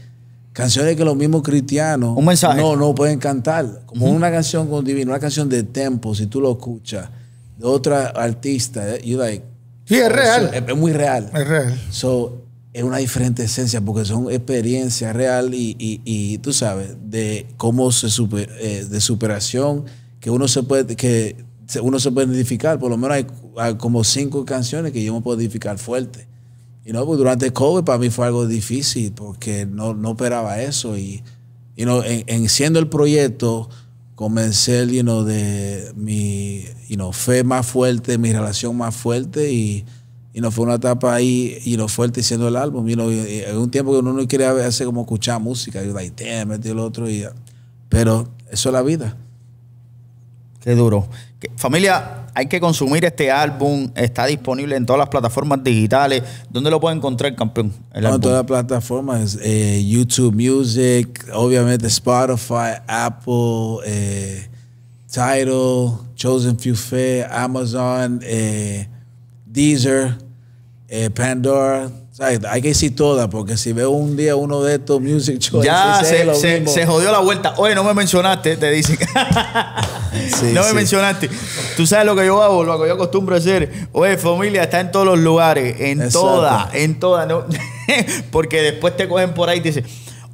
Canciones que los mismos cristianos un no, no pueden cantar. Como una canción con Divino, una canción de tempo, si tú lo escuchas, de otra artista, eh, you like. Sí, es real. Es, muy real. Es real. So, es una diferente esencia porque son experiencias real y, y, y, tú sabes, de cómo se super, eh, de superación que uno se puede, que uno se puede identificar. Por lo menos hay, como cinco canciones que yo me puedo identificar fuerte. Y no, pues, durante COVID para mí fue algo difícil porque no, no esperaba eso. Y, you en, siendo el proyecto, comencé you de mi you know, fe más fuerte, mi relación más fuerte y y nos fue una etapa ahí y lo fuerte siendo el álbum. Y, un tiempo que uno no quería hacer como escuchar música, y like, el otro. Y, pero eso es la vida. Qué duro. Familia, hay que consumir este álbum. Está disponible en todas las plataformas digitales. ¿Dónde lo puede encontrar, campeón? El no, en todas las plataformas. Eh, YouTube Music, obviamente Spotify, Apple, eh, Tidal, Chosen Few Amazon, eh, Deezer. Eh, Pandora. Hay que decir todas, porque si veo un día uno de estos music shows, ya se, jodió la vuelta. Oye, no me mencionaste, te dicen. no me mencionaste. Tú sabes lo que yo hago, lo que yo acostumbro a hacer. Oye, familia, está en todos los lugares, en todas, en todas. porque después te cogen por ahí y te dicen,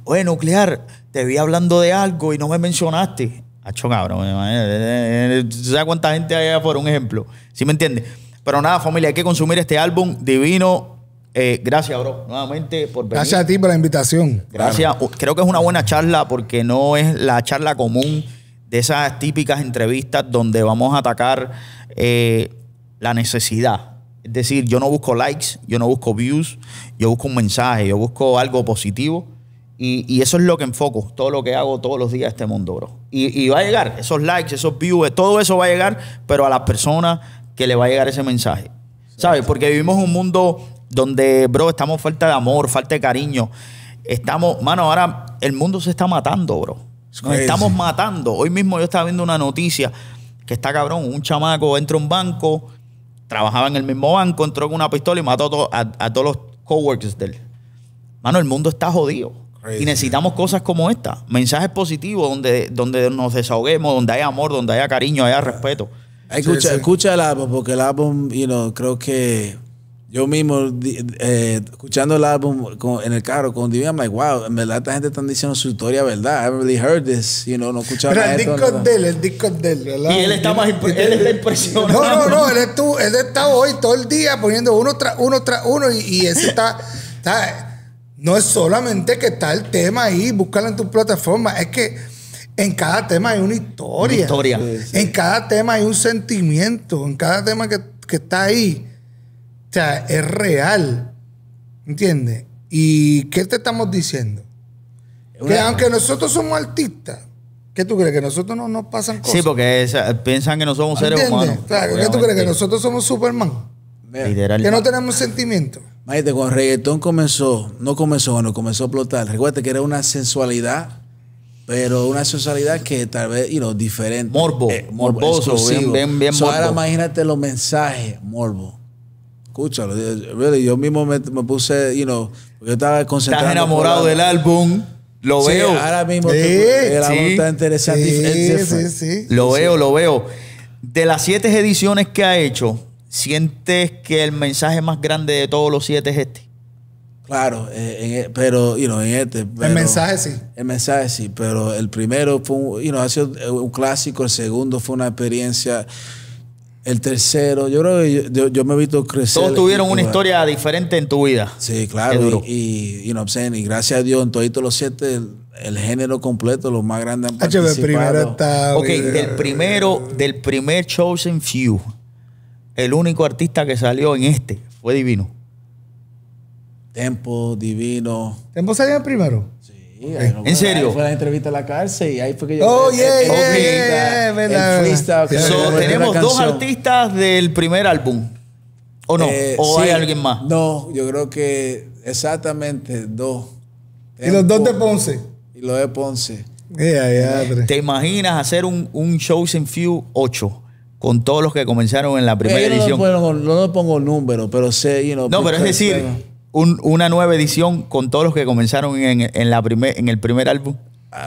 oye, nuclear, te vi hablando de algo y no me mencionaste. Acho cabrón, eh, eh, ¿tú sabes cuánta gente hay allá por un ejemplo? ¿Sí me entiendes? Pero nada, familia, hay que consumir este álbum divino. Eh, gracias, bro, nuevamente por venir. Gracias a ti por la invitación. Gracias. Creo que es una buena charla porque no es la charla común de esas típicas entrevistas donde vamos a atacar eh, la necesidad. Es decir, yo no busco likes, yo no busco views, yo busco un mensaje, yo busco algo positivo. Y, eso es lo que enfoco, todo lo que hago todos los días en este mundo, bro. Y, y va a llegar, esos likes, esos views, todo eso va a llegar, pero a las personas que le va a llegar ese mensaje. ¿Sabes? Porque vivimos un mundo donde, bro, estamos falta de amor, falta de cariño. Estamos, mano, ahora el mundo se está matando, bro. estamos matando. Hoy mismo yo estaba viendo una noticia que está cabrón. Un chamaco entra a un banco, trabajaba en el mismo banco, entró con una pistola y mató a, todos los coworkers de él. Mano, el mundo está jodido. Y necesitamos cosas como esta, mensajes positivos donde, donde nos desahoguemos, donde haya amor, donde haya cariño, haya respeto. Escucha, escucha el álbum, porque el álbum, you know, creo que yo mismo, eh, escuchando el álbum en el carro con Divina, I'm like, wow, en verdad esta gente está diciendo su historia, ¿verdad? I haven't really heard this, you know, no escuchaba Pero el disco de él, el disco de él, ¿verdad? Y él está más él está impresionado. No, no, no, él, está hoy todo el día poniendo uno tras uno tras uno y, ese está, está, no es solamente que está el tema ahí, búscalo en tu plataforma, es que en cada tema hay una historia. En cada tema hay un sentimiento. En cada tema que, está ahí. O sea, es real. ¿Entiendes? ¿Y qué te estamos diciendo? que aunque nosotros somos artistas, ¿Qué tú crees? ¿Que nosotros no nos pasan cosas? Sí, porque piensan que no somos seres humanos. ¿qué tú crees? ¿Que nosotros somos Superman? Que no tenemos sentimientos. Imagínate, cuando el reggaetón comenzó, no comenzó, no comenzó a explotar. Recuerda que era una sensualidad pero una sexualidad que tal vez, you know, diferente. Morbo. Eh, morboso, bien, bien, Ahora imagínate los mensajes, morbo. Escúchalo, yo mismo me, puse, you know, yo estaba concentrado. Estás enamorado del álbum, lo veo. Ahora mismo el álbum sí, está interesante. Sí, sí, Lo veo, lo veo. De las siete ediciones que ha hecho, ¿sientes que el mensaje más grande de todos los siete es este? Claro, eh, e, pero, en este. el mensaje sí. El mensaje sí, pero el primero fue, un, you ha eh, un clásico, el segundo fue una experiencia. El tercero, yo creo que yo, me he visto crecer. Todos tuvieron una historia diferente en tu vida. Sí, claro. Y, y, you know, y gracias a Dios, en todos los siete, el, género completo, los más grandes han ah, participado. El primero está... Ok, eh, del primero, del primer Chosen Few, el único artista que salió en este fue divino. Tempo, Divino. ¿Tempo salía primero? Sí. ¿En serio? Fue la entrevista a la cárcel y ahí fue que yo... Oh, yeah, el, yeah, yeah, tenemos dos artistas del primer álbum. ¿O no? Eh, ¿O hay alguien más? No, yo creo que exactamente dos. ¿Y los dos de Ponce? Y los de Ponce. Eh, ¿Te imaginas hacer un, un Shows in Few 8? con todos los que comenzaron en la primera eh, no edición. No, no, pongo números, pero sé. You know, no, pero es decir, una nueva edición con todos los que comenzaron en, el primer álbum.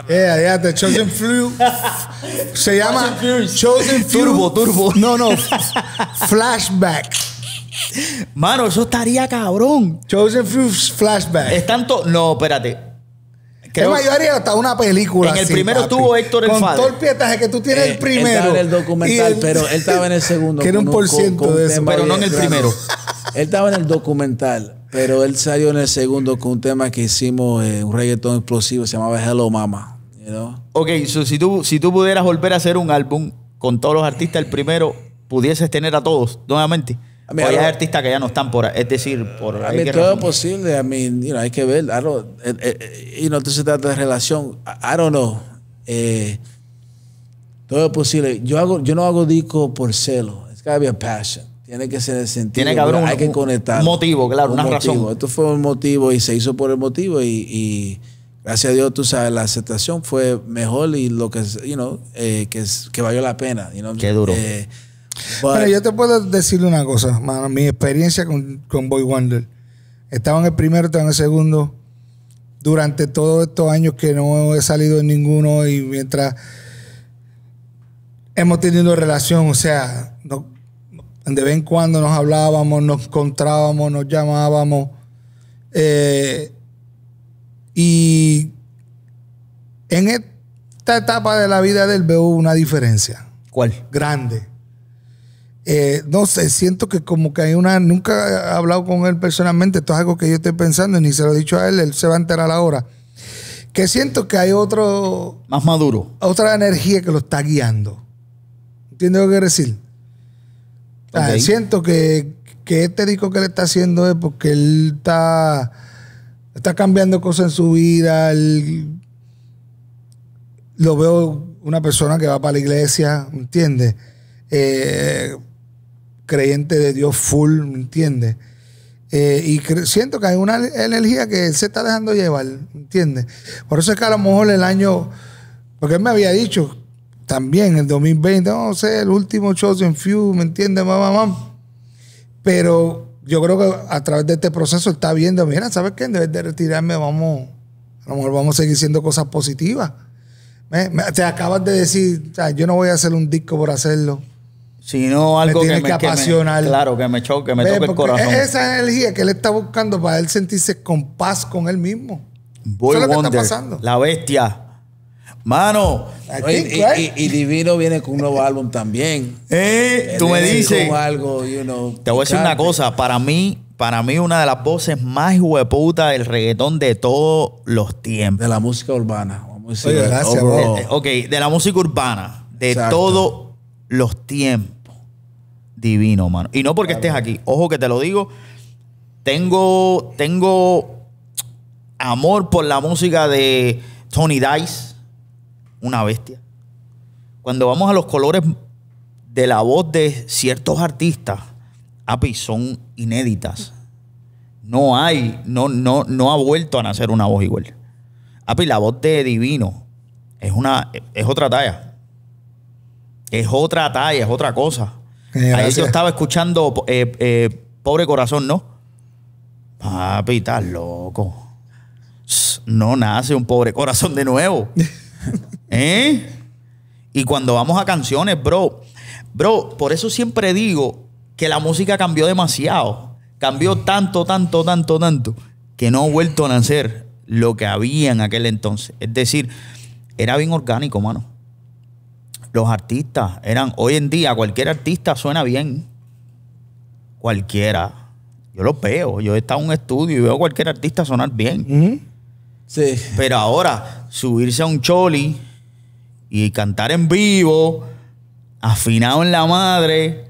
Yeah, yeah, the Chosen Few. Se llama Chosen Few. Turbo, turbo. No, no. Flashback. Mano, eso estaría cabrón. Chosen Few Flashback. Es tanto. No, espérate. Creo... Es hasta una película. En el primero estuvo tuvo Héctor el Con todo el pietaje que tú tienes el eh, primero. en el documental, pero él estaba en el segundo. Que era un por ciento de eso. Pero no en el primero. él estaba en el documental pero él salió en el segundo con un tema que hicimos, eh, un reggaetón explosivo, se llamaba Hello Mama. You know? Ok, si, tú, si tú pudieras volver a hacer un álbum con todos los artistas, el primero, pudieses tener a todos nuevamente. hay artistas que ya no están por es decir, por todo es posible, mean, hay que ver, eh, eh, y no se trata de relación, I don't know. todo es posible. Yo, hago, yo no hago disco por celo. es gotta be a passion. Tiene que ser el sentido. Tiene que haber un, hay que conectar. Un motivo, claro, una razón. Esto fue un motivo y se hizo por el motivo y, gracias a Dios, tú sabes, la aceptación fue mejor y lo que, you know, eh, que, valió la pena. Qué duro. Eh, Pero yo te puedo decirle una cosa, Mi experiencia con, con Boy Wonder. Estaba en el primero, estaba en el segundo. Durante todos estos años que no he salido en ninguno y mientras hemos tenido relación, o sea, no, de vez en cuando nos hablábamos, nos encontrábamos, nos llamábamos. Eh, y en esta etapa de la vida del veo una diferencia. ¿Cuál? Grande. Eh, no sé, siento que como que hay una, nunca he hablado con él personalmente, esto es algo que yo estoy pensando y ni se lo he dicho a él, él se va a enterar ahora. Que siento que hay otro... Más maduro. Otra energía que lo está guiando. ¿Entiendes lo que quiero decir? Ah, siento que, que este disco que le está haciendo es porque él está, está cambiando cosas en su vida. lo veo una persona que va para la iglesia, ¿entiendes? Eh, creyente de Dios full, ¿entiendes? Eh, y siento que hay una energía que él se está dejando llevar, ¿entiendes? Por eso es que a lo mejor el año, porque él me había dicho también el 2020, no sé, el último show en Few, ¿me entiendes, mamá, mamá? Pero yo creo que a través de este proceso está viendo, mira, ¿sabes qué? En vez de retirarme, vamos, a lo mejor vamos a seguir siendo cosas positivas. te acabas de decir, yo no voy a hacer un disco por hacerlo. Sino algo me tiene que, apasionar. claro, que me choque, me toque el corazón. Es esa energía que él está buscando para él sentirse con paz con él mismo. pasando. La bestia. Mano, y, Divino viene con un nuevo álbum también. Eh, tú me dices. Te voy a decir una cosa, para mí, para mí una de las voces más hueputa del reggaetón de todos los tiempos. De la música urbana. De, eh, eh, ok, de la música urbana, de todos los tiempos. Divino, mano. Y no porque estés aquí, ojo que te lo digo, tengo, tengo amor por la música de Tony Dice una bestia. Cuando vamos a los colores de la voz de ciertos artistas, Api, son inéditas. No hay, no, no, no ha vuelto a nacer una voz igual. Api, la voz de Divino es una, es otra talla. Es otra talla, es otra cosa. Eh, Ahí yo estaba escuchando eh, eh, Pobre Corazón, ¿no? Papi, estás loco. No nace un pobre corazón de nuevo. ¿Eh? Y cuando vamos a canciones, bro, bro, por eso siempre digo que la música cambió demasiado. Cambió tanto, tanto, tanto, tanto, que no ha vuelto a nacer lo que había en aquel entonces. Es decir, era bien orgánico, mano. Los artistas eran, hoy en día, cualquier artista suena bien. Cualquiera. Yo lo veo. Yo he estado en un estudio y veo a cualquier artista sonar bien. Pero ahora, subirse a un choli y cantar en vivo, afinado en la madre,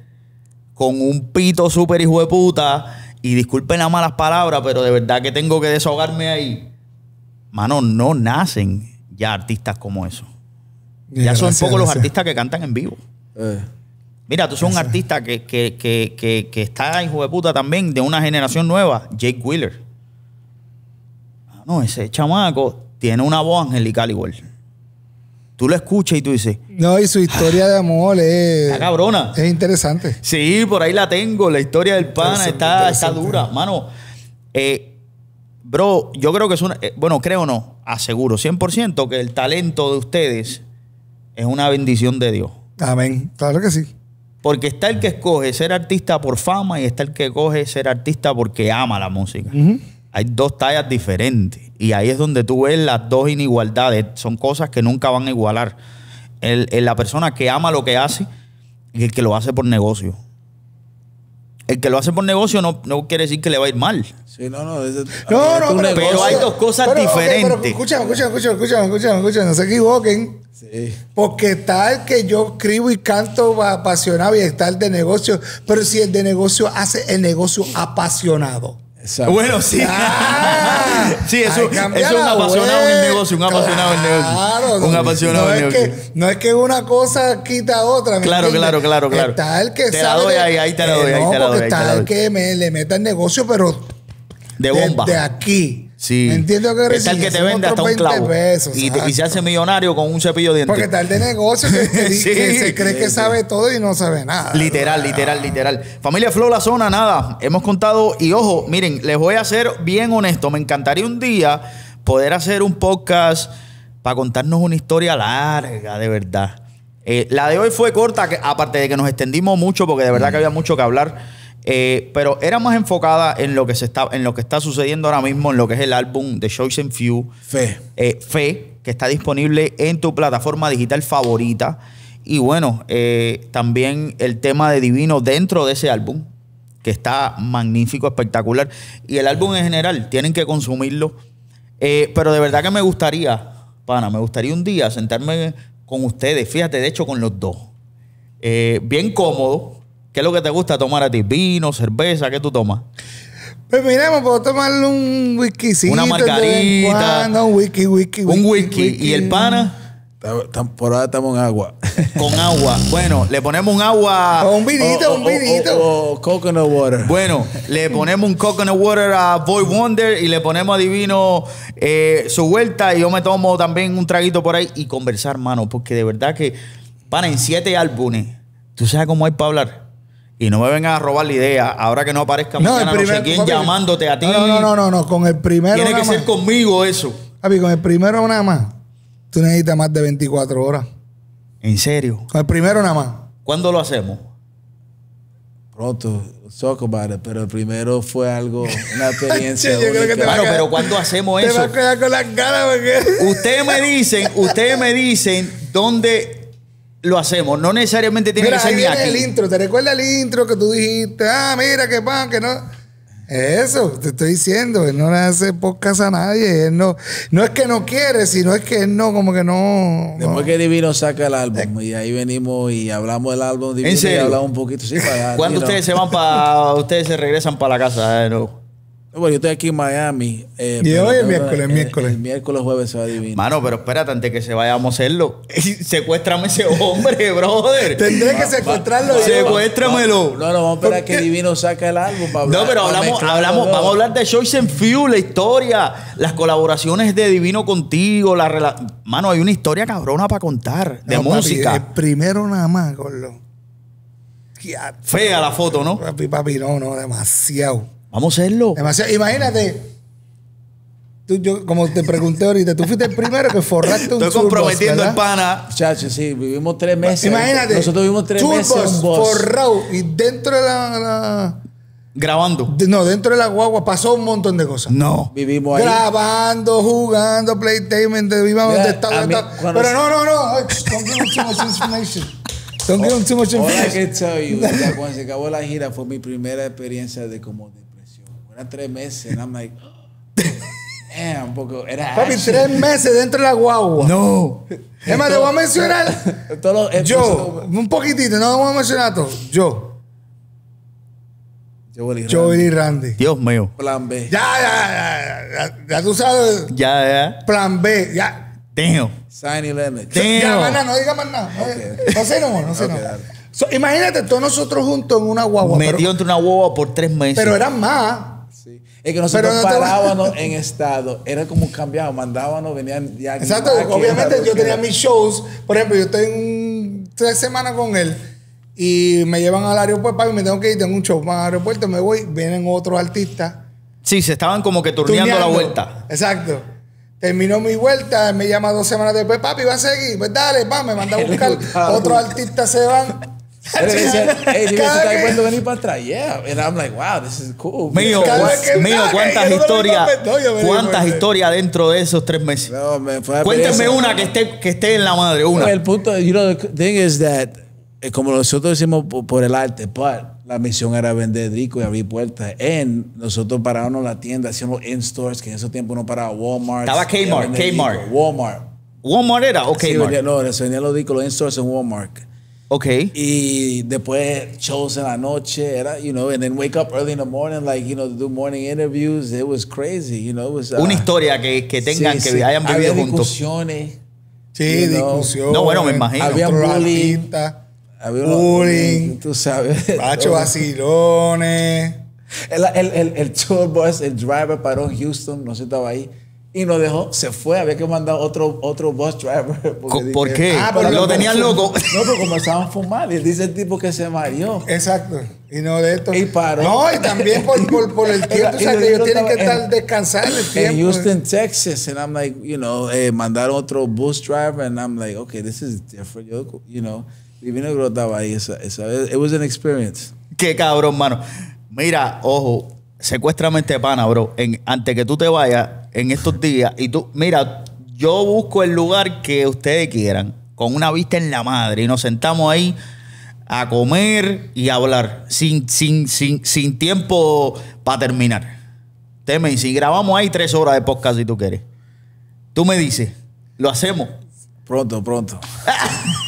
con un pito súper hijo de puta. Y disculpen las malas palabras, pero de verdad que tengo que desahogarme ahí. Mano, no nacen ya artistas como eso. Ya son pocos los artistas que cantan en vivo. Eh. Mira, tú sos un artista que, que, que, que, está, hijo de puta, también de una generación nueva, Jake Wheeler. No, ese chamaco tiene una voz angelical igual tú lo escuchas y tú dices. No, y su historia de amor es. La cabrona. Es interesante. Sí, por ahí la tengo. La historia del pana está, está dura. Mano, eh, bro, yo creo que es una. Eh, bueno, creo no. Aseguro 100% que el talento de ustedes es una bendición de Dios. Amén. Claro que sí. Porque está el que escoge ser artista por fama y está el que escoge ser artista porque ama la música. Hay dos tallas diferentes. Y ahí es donde tú ves las dos inigualdades. Son cosas que nunca van a igualar. El, la persona que ama lo que hace y el que lo hace por negocio. El que lo hace por negocio no, quiere decir que le va a ir mal. Sí, no, no. no, pero, hay dos cosas diferentes. Escuchame, escucha, escucha, escucha, escucha, escucha, no se equivoquen. Sí. Porque tal que yo escribo y canto apasionado y está el de negocio, pero si el de negocio hace el negocio apasionado bueno, sí. Ah. sí, eso, es un apasionado el negocio, un apasionado el negocio. un apasionado no, es negocio. Que, no es que una cosa quita otra. Claro, claro, claro, claro. Está el que te La doy ahí, ahí te la eh, doy, ahí, no, Está el que me, le meta el negocio, pero. De bomba. De aquí. Sí. Entiendo que es el que te vende hasta un clavo. y, se hace millonario con un cepillo de dientes. Porque tal de negocio que, que se cree que sabe todo y no sabe nada. Literal, literal, literal. Familia Flow La Zona, nada. Hemos contado. Y ojo, miren, les voy a ser bien honesto. Me encantaría un día poder hacer un podcast para contarnos una historia larga, de verdad. Eh, la de hoy fue corta, que, aparte de que nos extendimos mucho, porque de verdad que había mucho que hablar. Eh, pero era más enfocada en lo, que se está, en lo que está sucediendo ahora mismo, en lo que es el álbum de Choice and Few. Eh, Fe. que está disponible en tu plataforma digital favorita. Y bueno, eh, también el tema de Divino dentro de ese álbum, que está magnífico, espectacular. Y el álbum en general, tienen que consumirlo. pero de verdad que me gustaría, pana, me gustaría un día sentarme con ustedes, fíjate, de hecho con los dos. bien cómodo, ¿Qué es lo que te gusta tomar a ti? ¿Vino, cerveza? ¿Qué tú tomas? Pues mira, puedo tomarle un whiskycito Una margarita. un whisky, whisky, whisky. Un whisky. ¿Y el pana? Por ahora estamos en agua. Con agua. Bueno, le ponemos un agua. O un vinito, un vinito. O, coconut water. Bueno, le ponemos un coconut water a Boy Wonder y le ponemos a Divino eh, su vuelta. Y yo me tomo también un traguito por ahí y conversar, mano. Porque de verdad que, para en siete álbumes, tú sabes cómo hay para hablar. Y no me vengan a robar la idea ahora que no aparezca mañana, llamándote a ti. No, no, no, no, con el primero. Tiene que ser conmigo eso. Papi, con el primero nada más, tú necesitas más de 24 horas. ¿En serio? Con el primero nada más. ¿Cuándo lo hacemos? Pronto, talk about pero el primero fue algo, una experiencia. claro, pero ¿cuándo hacemos eso? Te vas a quedar con las ganas ustedes me dicen, ustedes me dicen dónde lo hacemos. No necesariamente tiene que ser ahí viene el intro. ¿Te recuerda el intro que tú dijiste? Ah, mira, qué pan, que no. Eso, te estoy diciendo, él no le hace casa a nadie, no, no es que no quiere, sino es que él no, como que no. Después que Divino saca el álbum, eh. y ahí venimos y hablamos del álbum Divino y hablamos un poquito, sí, para, ¿Cuándo ustedes se van para, ustedes se regresan para la casa? Eh, de no. Bueno, yo estoy aquí en Miami. Eh, y hoy es miércoles, el, eh, miércoles. El, miércoles, jueves se va a Divino. Mano, pero espérate, antes que se vayamos a hacerlo, secuéstrame ese hombre, brother. Tendré que secuestrarlo. Secuéstramelo. No, no, vamos a esperar que Divino saque el álbum para hablar. No, pero hablamos, hablamos, vamos a hablar de Choice and Few, la historia, las colaboraciones de Divino contigo, la relación. Mano, hay una historia cabrona para contar de música. el eh, primero nada más, lo... Fea la foto, ¿no? Papi, papi, no, no, demasiado. Vamos a hacerlo. Demasiado. Imagínate, tú, yo, como te pregunté ahorita, tú fuiste el primero que forraste un Estoy comprometiendo el pana. Chacho, sí, vivimos tres meses. Imagínate. Nosotros vivimos tres meses. Un forrado y dentro de la, Grabando. No, dentro de la guagua pasó un montón de cosas. No. Vivimos ahí. Grabando, jugando, PlayStation, vivimos donde estaba. Pero no, no, no. Don't give him too much information. Don't give him too much information. hola que estoy, cuando se acabó la gira, fue mi primera experiencia de como tres meses. And I'm like, damn, porque era Papi, tres meses dentro de la guagua. No. Es más, te voy a mencionar. Todo eh, yo, un poquitito, no voy a mencionar todo. Yo. Yo y Randy. Dios mío. Plan B. Ya, ya, ya. Ya, ya tú sabes. Ya, ya. Plan B. Ya. Damn. Sign Lennox. Damn. Ya, no diga más nada. No sé, no, no sé, imagínate, todos nosotros juntos en una guagua. Metido entre una guagua por tres meses. Pero eran más. Es que nosotros no parábamos en estado. Era como cambiado mandábamos, venían ya. Exacto, obviamente yo tenía mis shows. Por ejemplo, yo tengo tres semanas con él y me llevan al aeropuerto, papi, me tengo que ir, tengo un show más al aeropuerto, me voy, vienen otros artistas. Sí, se estaban como que turneando, la vuelta. Exacto. Terminó mi vuelta, me llama dos semanas después, papi, va a seguir. Pues dale, va, me manda a buscar. otros artistas se van. Y they decía, hey, dime, ¿tú estás dispuesto venir para atrás? Yeah. And I'm like, wow, this is cool. Mío, mío cuántas historias, cuántas historias dentro de esos tres meses. No, man, fue Cuéntame una que esté, que esté en la madre, una. Pues el punto, you know, the thing is that, eh, como nosotros decimos por, el arte, but la misión era vender discos y abrir puertas. En nosotros parábamos la tienda, hacíamos in-stores, que en esos tiempos no paraba Walmart. Estaba Kmart, Kmart. Walmart. Walmart era, ok. Sí, no, eso vendían los discos, los in-stores en Walmart. Ok. Y después shows en la noche, era, you know, and then wake up early in the morning, like, you know, to do morning interviews. It was crazy, you know. It was, Una uh, historia que, que tengan, que sí. hayan vivido Había juntos. discusiones. Sí, discusiones. No, bueno, me imagino. Había bullying. había bullying. Tú sabes. Macho vacilones. El, el, el, el tour bus, el driver paró en Houston, no sé, estaba ahí y lo dejó, se fue, había que mandar otro, otro bus driver. ¿Por qué? Ah, pero lo tenían loco. No, pero comenzaban a fumar. Y dice el tipo que se mareó. Exacto. Y no de esto. Y paró. No, y también por, por, el tiempo. o sea, que ellos tienen que estar descansando el tiempo. En Houston, Texas. And I'm like, you know, eh, mandaron otro bus driver. And I'm like, okay, this is different. you know, vino que lo estaba ahí. Esa, esa, it was an experience. Qué cabrón, mano. Mira, ojo, este pana, bro. En, antes que tú te vayas en estos días y tú, mira, yo busco el lugar que ustedes quieran, con una vista en la madre, y nos sentamos ahí a comer y a hablar, sin, sin, sin, sin tiempo para terminar. temen si grabamos ahí tres horas de podcast si tú quieres. Tú me dices, lo hacemos. Pronto, pronto.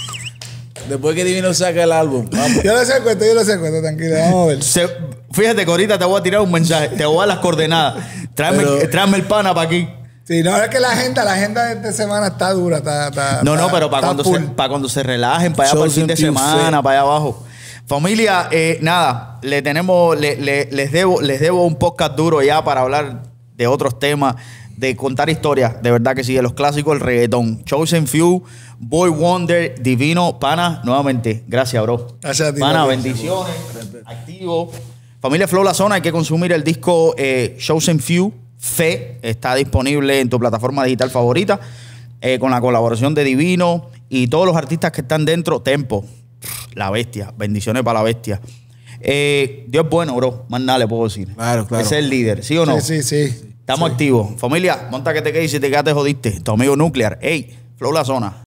Después que Divino saca el álbum, Yo lo sé pues, yo lo sé pues, tranquilo, vamos a ver. fíjate que ahorita te voy a tirar un mensaje, te voy a dar las coordenadas. Tráeme, el pana para aquí. Sí, no, es que la agenda, la agenda de esta semana está dura, está, No, no, pero para cuando, se, para cuando se relajen, para allá el fin de semana, para allá abajo. Familia, eh, nada, le tenemos, les, debo, les debo un podcast duro ya para hablar de otros temas de contar historias. De verdad que sí, de los clásicos, el reggaetón. Chosen Few, Boy Wonder, Divino, Pana, nuevamente. Gracias, bro. Gracias a Pana, bendiciones. Activo. Familia Flow La Zona, hay que consumir el disco eh, Chosen Few, Fe. Está disponible en tu plataforma digital favorita. Eh, con la colaboración de Divino y todos los artistas que están dentro. Tempo, la bestia. Bendiciones para la bestia. Eh, Dios bueno, bro. Más le puedo decir. Claro, claro. Es el líder, ¿sí o no? Sí, sí, sí. Estamos activos. Familia, monta que te quedes y te quedas, te jodiste. Tu amigo nuclear. Ey, flow la zona.